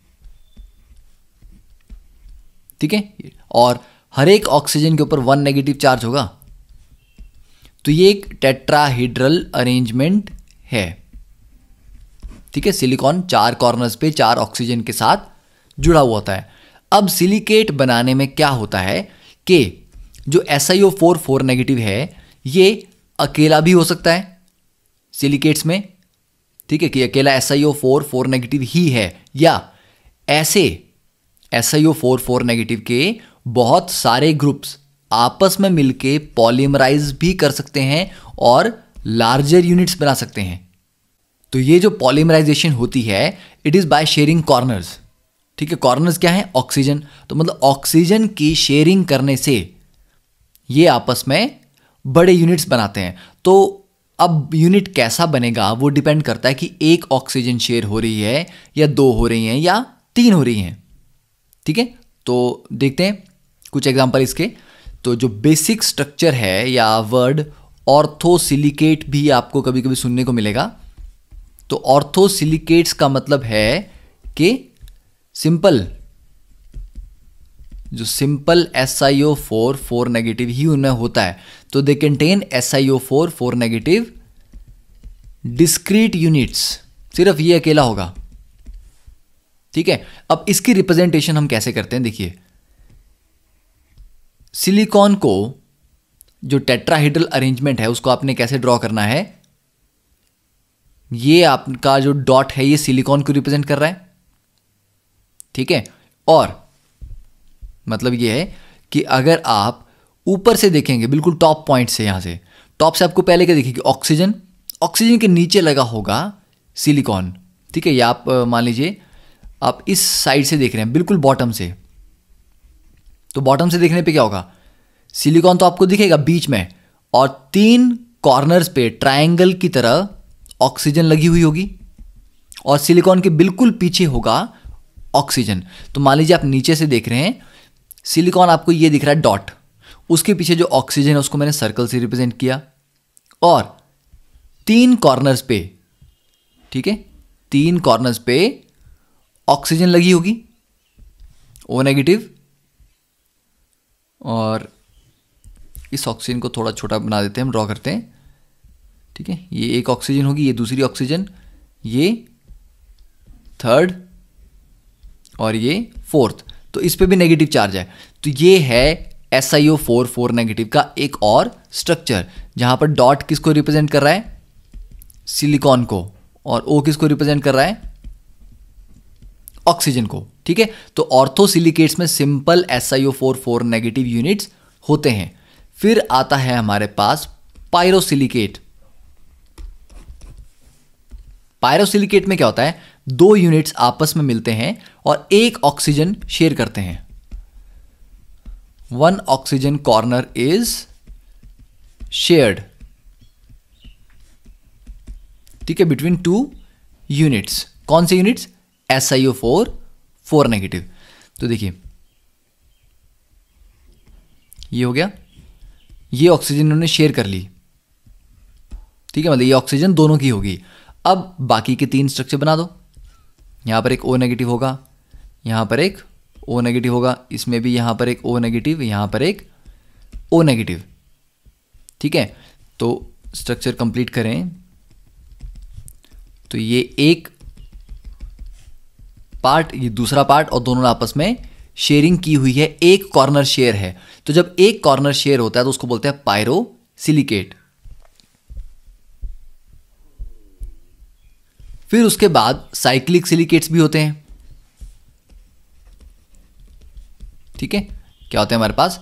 Speaker 1: ठीक है और हर एक ऑक्सीजन के ऊपर वन नेगेटिव चार्ज होगा तो ये एक टेट्राहीड्रल अरेंजमेंट है ठीक है सिलिकॉन चार कॉर्नर्स पे चार ऑक्सीजन के साथ जुड़ा हुआ होता है अब सिलिकेट बनाने में क्या होता है कि जो S I O four four negative है ये अकेला भी हो सकता है सिलिकेट्स में ठीक है कि अकेला S I O four four negative ही है या ऐसे S I O four four negative के बहुत सारे ग्रुप्स आपस में मिलके पॉलीमराइज भी कर सकते हैं और लार्जर यूनिट्स बना सकते हैं तो ये जो पॉलीमराइजेशन होती है it is by sharing corners ठीक है कॉर्नर्स क्या है ऑक्सीजन तो मतलब ऑक्सीजन की शेयरिंग करने से ये आपस में बड़े यूनिट्स बनाते हैं तो अब यूनिट कैसा बनेगा वो डिपेंड करता है कि एक ऑक्सीजन शेयर हो रही है या दो हो रही हैं या तीन हो रही हैं ठीक है तो देखते हैं कुछ एग्जाम्पल इसके तो जो बेसिक स्ट्रक्चर है या वर्ड ऑर्थोसिलिकेट भी आपको कभी कभी सुनने को मिलेगा तो ऑर्थोसिलिकेट्स का मतलब है कि सिंपल जो simple S I O four four negative ही उनमें होता है तो they contain S I O four four negative discrete units सिर्फ ये अकेला होगा ठीक है अब इसकी रिप्रेजेंटेशन हम कैसे करते हैं देखिए सिलिकॉन को जो टेट्राहीड्रल अरेंजमेंट है उसको आपने कैसे ड्रॉ करना है ये आपका जो डॉट है ये सिलिकॉन को रिप्रेजेंट कर रहा है ठीक है और मतलब ये है कि अगर आप ऊपर से देखेंगे बिल्कुल टॉप पॉइंट से यहां से टॉप तो से आपको पहले क्या देखेगी ऑक्सीजन ऑक्सीजन के नीचे लगा होगा सिलिकॉन ठीक है या आप मान लीजिए आप इस साइड से देख रहे हैं बिल्कुल बॉटम से तो बॉटम से देखने पे क्या होगा सिलिकॉन तो आपको दिखेगा बीच में और तीन कॉर्नर्स पे ट्रायंगल की तरह ऑक्सीजन लगी हुई होगी और सिलिकॉन के बिल्कुल पीछे होगा ऑक्सीजन तो मान लीजिए आप नीचे से देख रहे हैं सिलिकॉन आपको ये दिख रहा है डॉट उसके पीछे जो ऑक्सीजन है उसको मैंने सर्कल से रिप्रेजेंट किया और तीन कॉर्नर्स पे ठीक है तीन कॉर्नर्स पे ऑक्सीजन लगी होगी ओ नेगेटिव और इस ऑक्सीजन को थोड़ा छोटा बना देते हैं हम ड्रॉ करते हैं ठीक है ये एक ऑक्सीजन होगी ये दूसरी ऑक्सीजन ये थर्ड और ये फोर्थ तो इस पर भी नेगेटिव चार्ज है तो ये है S I O four four negative का एक और स्ट्रक्चर जहाँ पर डॉट किसको रिप्रेजेंट कर रहा है सिलिकॉन को और ओ किसको रिप्रेजेंट कर रहा है ऑक्सीजन को ठीक है तो ऑर्थोसिलिकेट्स में simple S I O four four negative units होते हैं फिर आता है हमारे पास पायरोसिलिकेट पायरोसिलिकेट में क्या होता है दो यूनिट्स आपस में मिलते हैं और एक ऑक्सीजन शेयर करते हैं one oxygen corner is shared ठीक है बिटवीन टू यूनिट्स कौन से units S I O four four negative तो देखिए ये हो गया ये ऑक्सीजन इन्होंने शेयर कर ली ठीक है मतलब ये ऑक्सीजन दोनों की होगी अब बाकी के तीन स्ट्रक्चर बना दो यहां पर एक ओ नेगेटिव होगा यहां पर एक ओ नेगेटिव होगा इसमें भी यहां पर एक ओ नेगेटिव यहां पर एक ओ नेगेटिव ठीक है तो स्ट्रक्चर कंप्लीट करें तो ये एक पार्ट ये दूसरा पार्ट और दोनों आपस में शेयरिंग की हुई है एक कॉर्नर शेयर है तो जब एक कॉर्नर शेयर होता है तो उसको बोलते हैं पायरो सिलिकेट फिर उसके बाद साइक्लिक सिलिकेट्स भी होते हैं ठीक है क्या होते हैं हमारे पास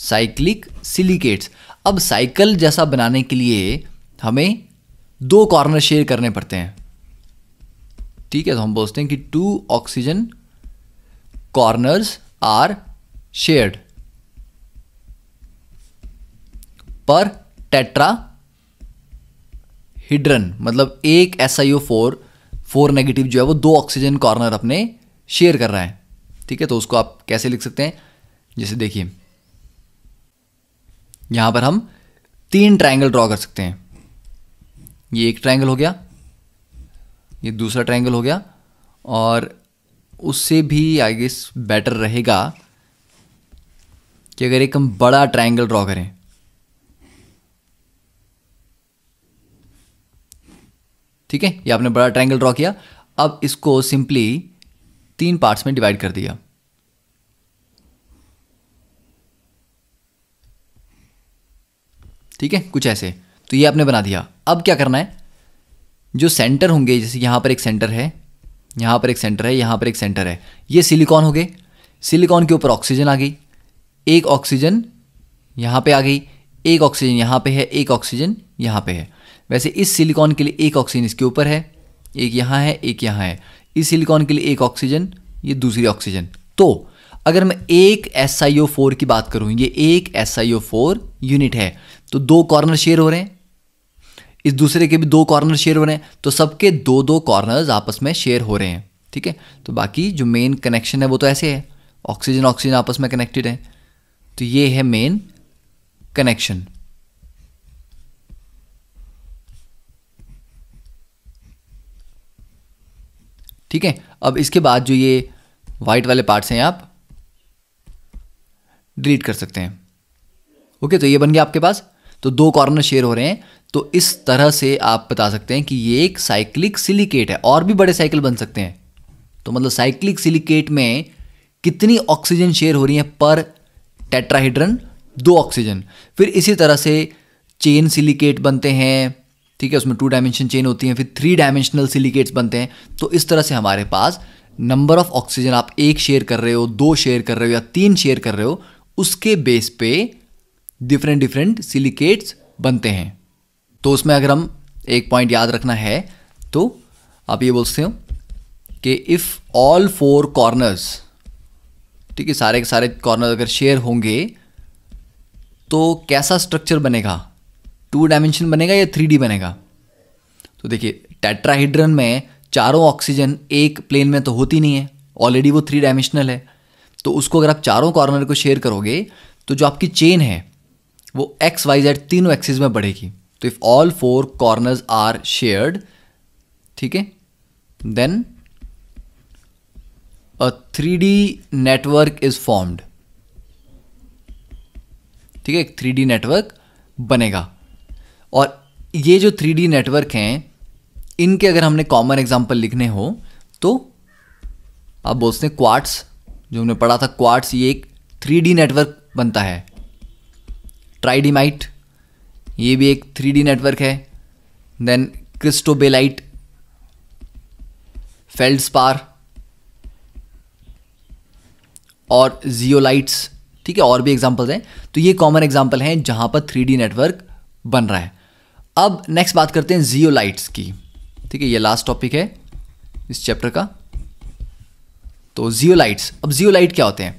Speaker 1: साइक्लिक सिलिकेट्स अब साइकिल जैसा बनाने के लिए हमें दो कॉर्नर शेयर करने पड़ते हैं ठीक है तो हम बोलते हैं कि two oxygen corners are shared पर टेट्रा हिड्रन मतलब एक S I O four four negative जो है वो दो ऑक्सीजन कॉर्नर अपने शेयर कर रहा है ठीक है तो उसको आप कैसे लिख सकते हैं जैसे देखिए यहां पर हम तीन ट्रायंगल ड्रॉ कर सकते हैं ये एक ट्रायंगल हो गया ये दूसरा ट्रायंगल हो गया और उससे भी आई गेस बेटर रहेगा कि अगर एक हम बड़ा ट्रायंगल ड्रॉ करें ठीक है ये आपने बड़ा ट्रायंगल ड्रॉ किया अब इसको सिंपली तीन पार्ट्स में डिवाइड कर दिया ठीक है कुछ ऐसे तो ये आपने बना दिया अब क्या करना है जो सेंटर होंगे जैसे यहाँ पर एक सेंटर है यहाँ पर एक सेंटर है यहाँ पर एक सेंटर है ये सिलिकॉन हो गए सिलिकॉन के ऊपर ऑक्सीजन आ गई एक ऑक्सीजन यहाँ पे आ गई एक ऑक्सीजन यहाँ पे है एक ऑक्सीजन यहाँ पे है वैसे इस सिलिकॉन के लिए एक ऑक्सीजन इसके ऊपर है एक यहाँ है एक यहाँ है इस सिलिकॉन के लिए एक ऑक्सीजन ये दूसरी ऑक्सीजन तो अगर मैं एक एस आई ओ फोर की बात करूँ ये एक S I O four unit है तो दो कॉर्नर शेयर हो रहे हैं इस दूसरे के भी दो कॉर्नर शेयर हो रहे हैं तो सबके दो दो कॉर्नर्स आपस में शेयर हो रहे हैं ठीक है तो बाकी जो मेन कनेक्शन है वो तो ऐसे है ऑक्सीजन ऑक्सीजन आपस में कनेक्टेड है तो ये है मेन कनेक्शन ठीक है अब इसके बाद जो ये व्हाइट वाले पार्ट्स हैं आप डिलीट कर सकते हैं ओके तो ये बन गया आपके पास तो दो कॉर्नर शेयर हो रहे हैं तो इस तरह से आप बता सकते हैं कि ये एक साइक्लिक सिलिकेट है और भी बड़े साइकिल बन सकते हैं तो मतलब साइक्लिक सिलिकेट में कितनी ऑक्सीजन शेयर हो रही है पर टेट्राहीड्रन दो ऑक्सीजन फिर इसी तरह से चेन सिलिकेट बनते हैं ठीक है उसमें टू डायमेंशन चेन होती है फिर थ्री डायमेंशनल सिलिकेट्स बनते हैं तो इस तरह से हमारे पास नंबर ऑफ ऑक्सीजन आप एक शेयर कर रहे हो दो शेयर कर रहे हो या तीन शेयर कर रहे हो उसके बेस पे डिफरेंट डिफरेंट सिलिकेट्स बनते हैं तो उसमें अगर हम एक पॉइंट याद रखना है तो आप ये बोलते हो कि इफ़ ऑल फोर कॉर्नर्स ठीक है सारे के सारे कॉर्नर अगर शेयर होंगे तो कैसा स्ट्रक्चर बनेगा टू डायमेंशन बनेगा या थ्री बनेगा तो देखिए टेट्राहीड्रन में चारों ऑक्सीजन एक प्लेन में तो होती नहीं है ऑलरेडी वो थ्री डायमेंशनल है तो उसको अगर आप चारों कॉर्नर को शेयर करोगे तो जो आपकी चेन है वो एक्स वाई जेड तीनों एक्सिस में बढ़ेगी तो if all four corners are shared ठीक है then a three D network is formed ठीक है एक थ्री डी नेटवर्क बनेगा और ये जो थ्री डी नेटवर्क हैं इनके अगर हमने कॉमन एग्जाम्पल लिखने हो तो आप बोलते हैं क्वार्ट्स जो हमने पढ़ा था क्वार्ट्स ये एक थ्री डी नेटवर्क बनता है ट्राइडीमाइट ये भी एक थ्री नेटवर्क है देन क्रिस्टोबेलाइट फेल्डस्पार और जियोलाइट्स ठीक है और भी एग्जाम्पल्स हैं तो ये कॉमन एग्जाम्पल हैं जहाँ पर थ्री नेटवर्क बन रहा है अब नेक्स्ट बात करते हैं जियोलाइट्स की ठीक है ये लास्ट टॉपिक है इस चैप्टर का तो जियोलाइट्स अब जियोलाइट क्या होते हैं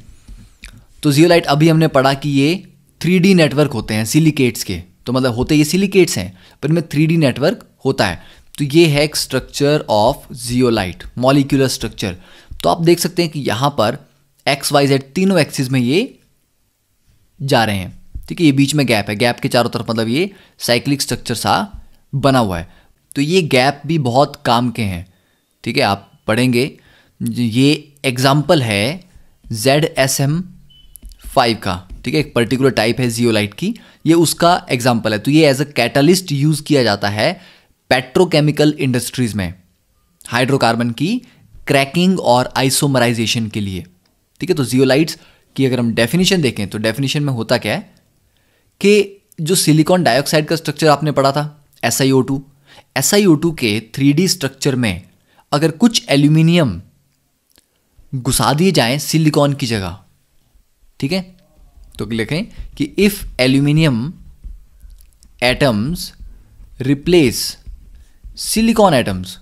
Speaker 1: तो जियोलाइट अभी हमने पढ़ा कि ये थ्री नेटवर्क होते हैं सिलिकेट्स के तो मतलब होते ये सिलिकेट्स हैं पर इनमें थ्री नेटवर्क होता है तो ये है एक structure of zeolite molecular structure तो आप देख सकते हैं कि यहाँ पर एक्स वाई जेड तीनों एक्सिस में ये जा रहे हैं ठीक है ये बीच में गैप है गैप के चारों तरफ मतलब ये साइक्लिक स्ट्रक्चर सा बना हुआ है तो ये गैप भी बहुत काम के हैं ठीक है आप पढ़ेंगे ये एग्जाम्पल है जेड एस एम फाइव का ठीक है एक पर्टिकुलर टाइप है जियोलाइट की ये उसका एग्जाम्पल है तो ये एज अ कैटलिस्ट यूज किया जाता है पेट्रोकेमिकल इंडस्ट्रीज में हाइड्रोकार्बन की क्रैकिंग और आइसोमराइजेशन के लिए ठीक है तो जियोलाइट्स की अगर हम डेफिनेशन देखें तो डेफिनेशन में होता क्या है कि जो सिलिकॉन डाइऑक्साइड का स्ट्रक्चर आपने पढ़ा था S I O two S I O two के थ्री डी स्ट्रक्चर में अगर कुछ एल्यूमिनियम घुसा दिए जाएं सिलिकॉन की जगह ठीक है तो लिखें कि if aluminium atoms replace silicon atoms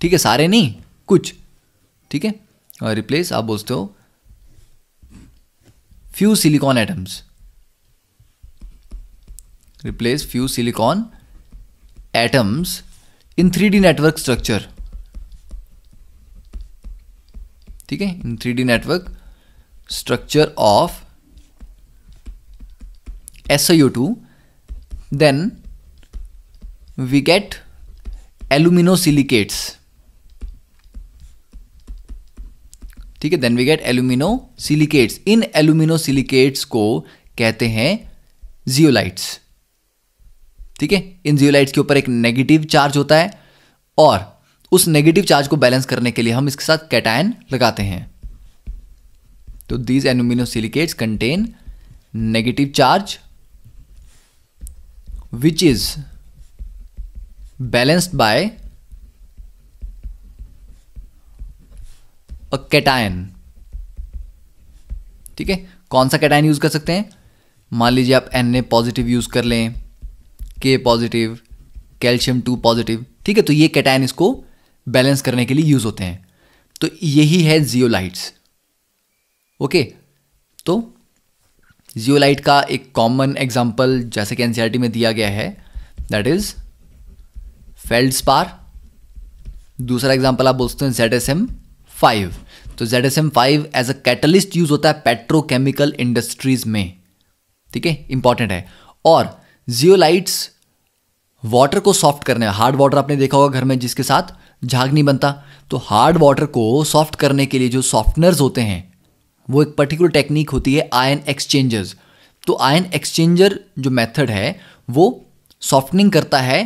Speaker 1: ठीक है सारे नहीं कुछ ठीक है और रिप्लेस आप बोलते हो few silicon atoms replace few silicon atoms in three D network structure ठीक है in three D network structure of SiO2 then we get aluminosilicates ठीक है then we get aluminosilicates इन एल्यूमिनो सिलिकेट्स को कहते हैं जियोलाइट्स ठीक है इन जियोलाइट्स के ऊपर एक नेगेटिव चार्ज होता है और उस नेगेटिव चार्ज को बैलेंस करने के लिए हम इसके साथ कैटायन लगाते हैं तो these aluminosilicates contain negative charge which is balanced by a cation ठीक है कौन सा कैटायन यूज़ कर सकते हैं मान लीजिए आप एन ए पॉजिटिव यूज़ कर लें के पॉजिटिव कैल्शियम टू पॉजिटिव ठीक है तो ये कैटायन इसको बैलेंस करने के लिए यूज़ होते हैं तो यही है जियोलाइट्स ओके तो जियोलाइट का एक कॉमन एग्जाम्पल जैसे कि एनसीआर e में दिया गया है दैट इज फेल्ड स्पार दूसरा एग्जाम्पल आप बोलते हैं जेड एस एम फाइव तो Z S M five as a catalyst use होता है पेट्रोकेमिकल इंडस्ट्रीज में ठीक है इंपॉर्टेंट है और जियोलाइट्स वाटर को सॉफ्ट करने हार्ड वाटर आपने देखा होगा घर में जिसके साथ झाग नहीं बनता तो हार्ड वाटर को सॉफ्ट करने के लिए जो सॉफ्टनर्स होते हैं वो एक पर्टिकुलर टेक्निक होती है आयन एक्सचेंजर्स तो आयन एक्सचेंजर जो मेथड है वो सॉफ्टनिंग करता है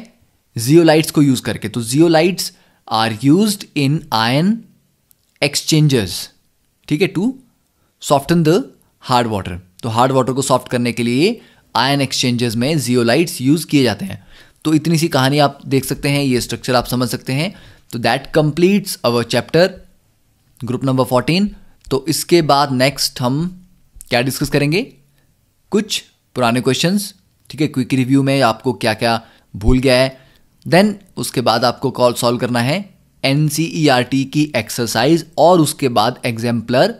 Speaker 1: जियोलाइट्स को यूज़ करके तो zeolites are use in ion exchangers ठीक है to soften the hard water तो हार्ड वाटर को सॉफ्ट करने के लिए आयन एक्सचेंजर्स में जियोलाइट्स यूज़ किए जाते हैं तो इतनी सी कहानी आप देख सकते हैं ये स्ट्रक्चर आप समझ सकते हैं तो that completes our chapter group number fourteen तो इसके बाद नेक्स्ट हम क्या डिस्कस करेंगे कुछ पुराने क्वेश्चंस ठीक है क्विक रिव्यू में आपको क्या क्या भूल गया है देन उसके बाद आपको कॉल सॉल्व करना है एन e की एक्सरसाइज और उसके बाद exemplar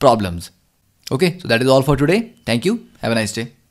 Speaker 1: problems okay so that is all for today thank you have a nice day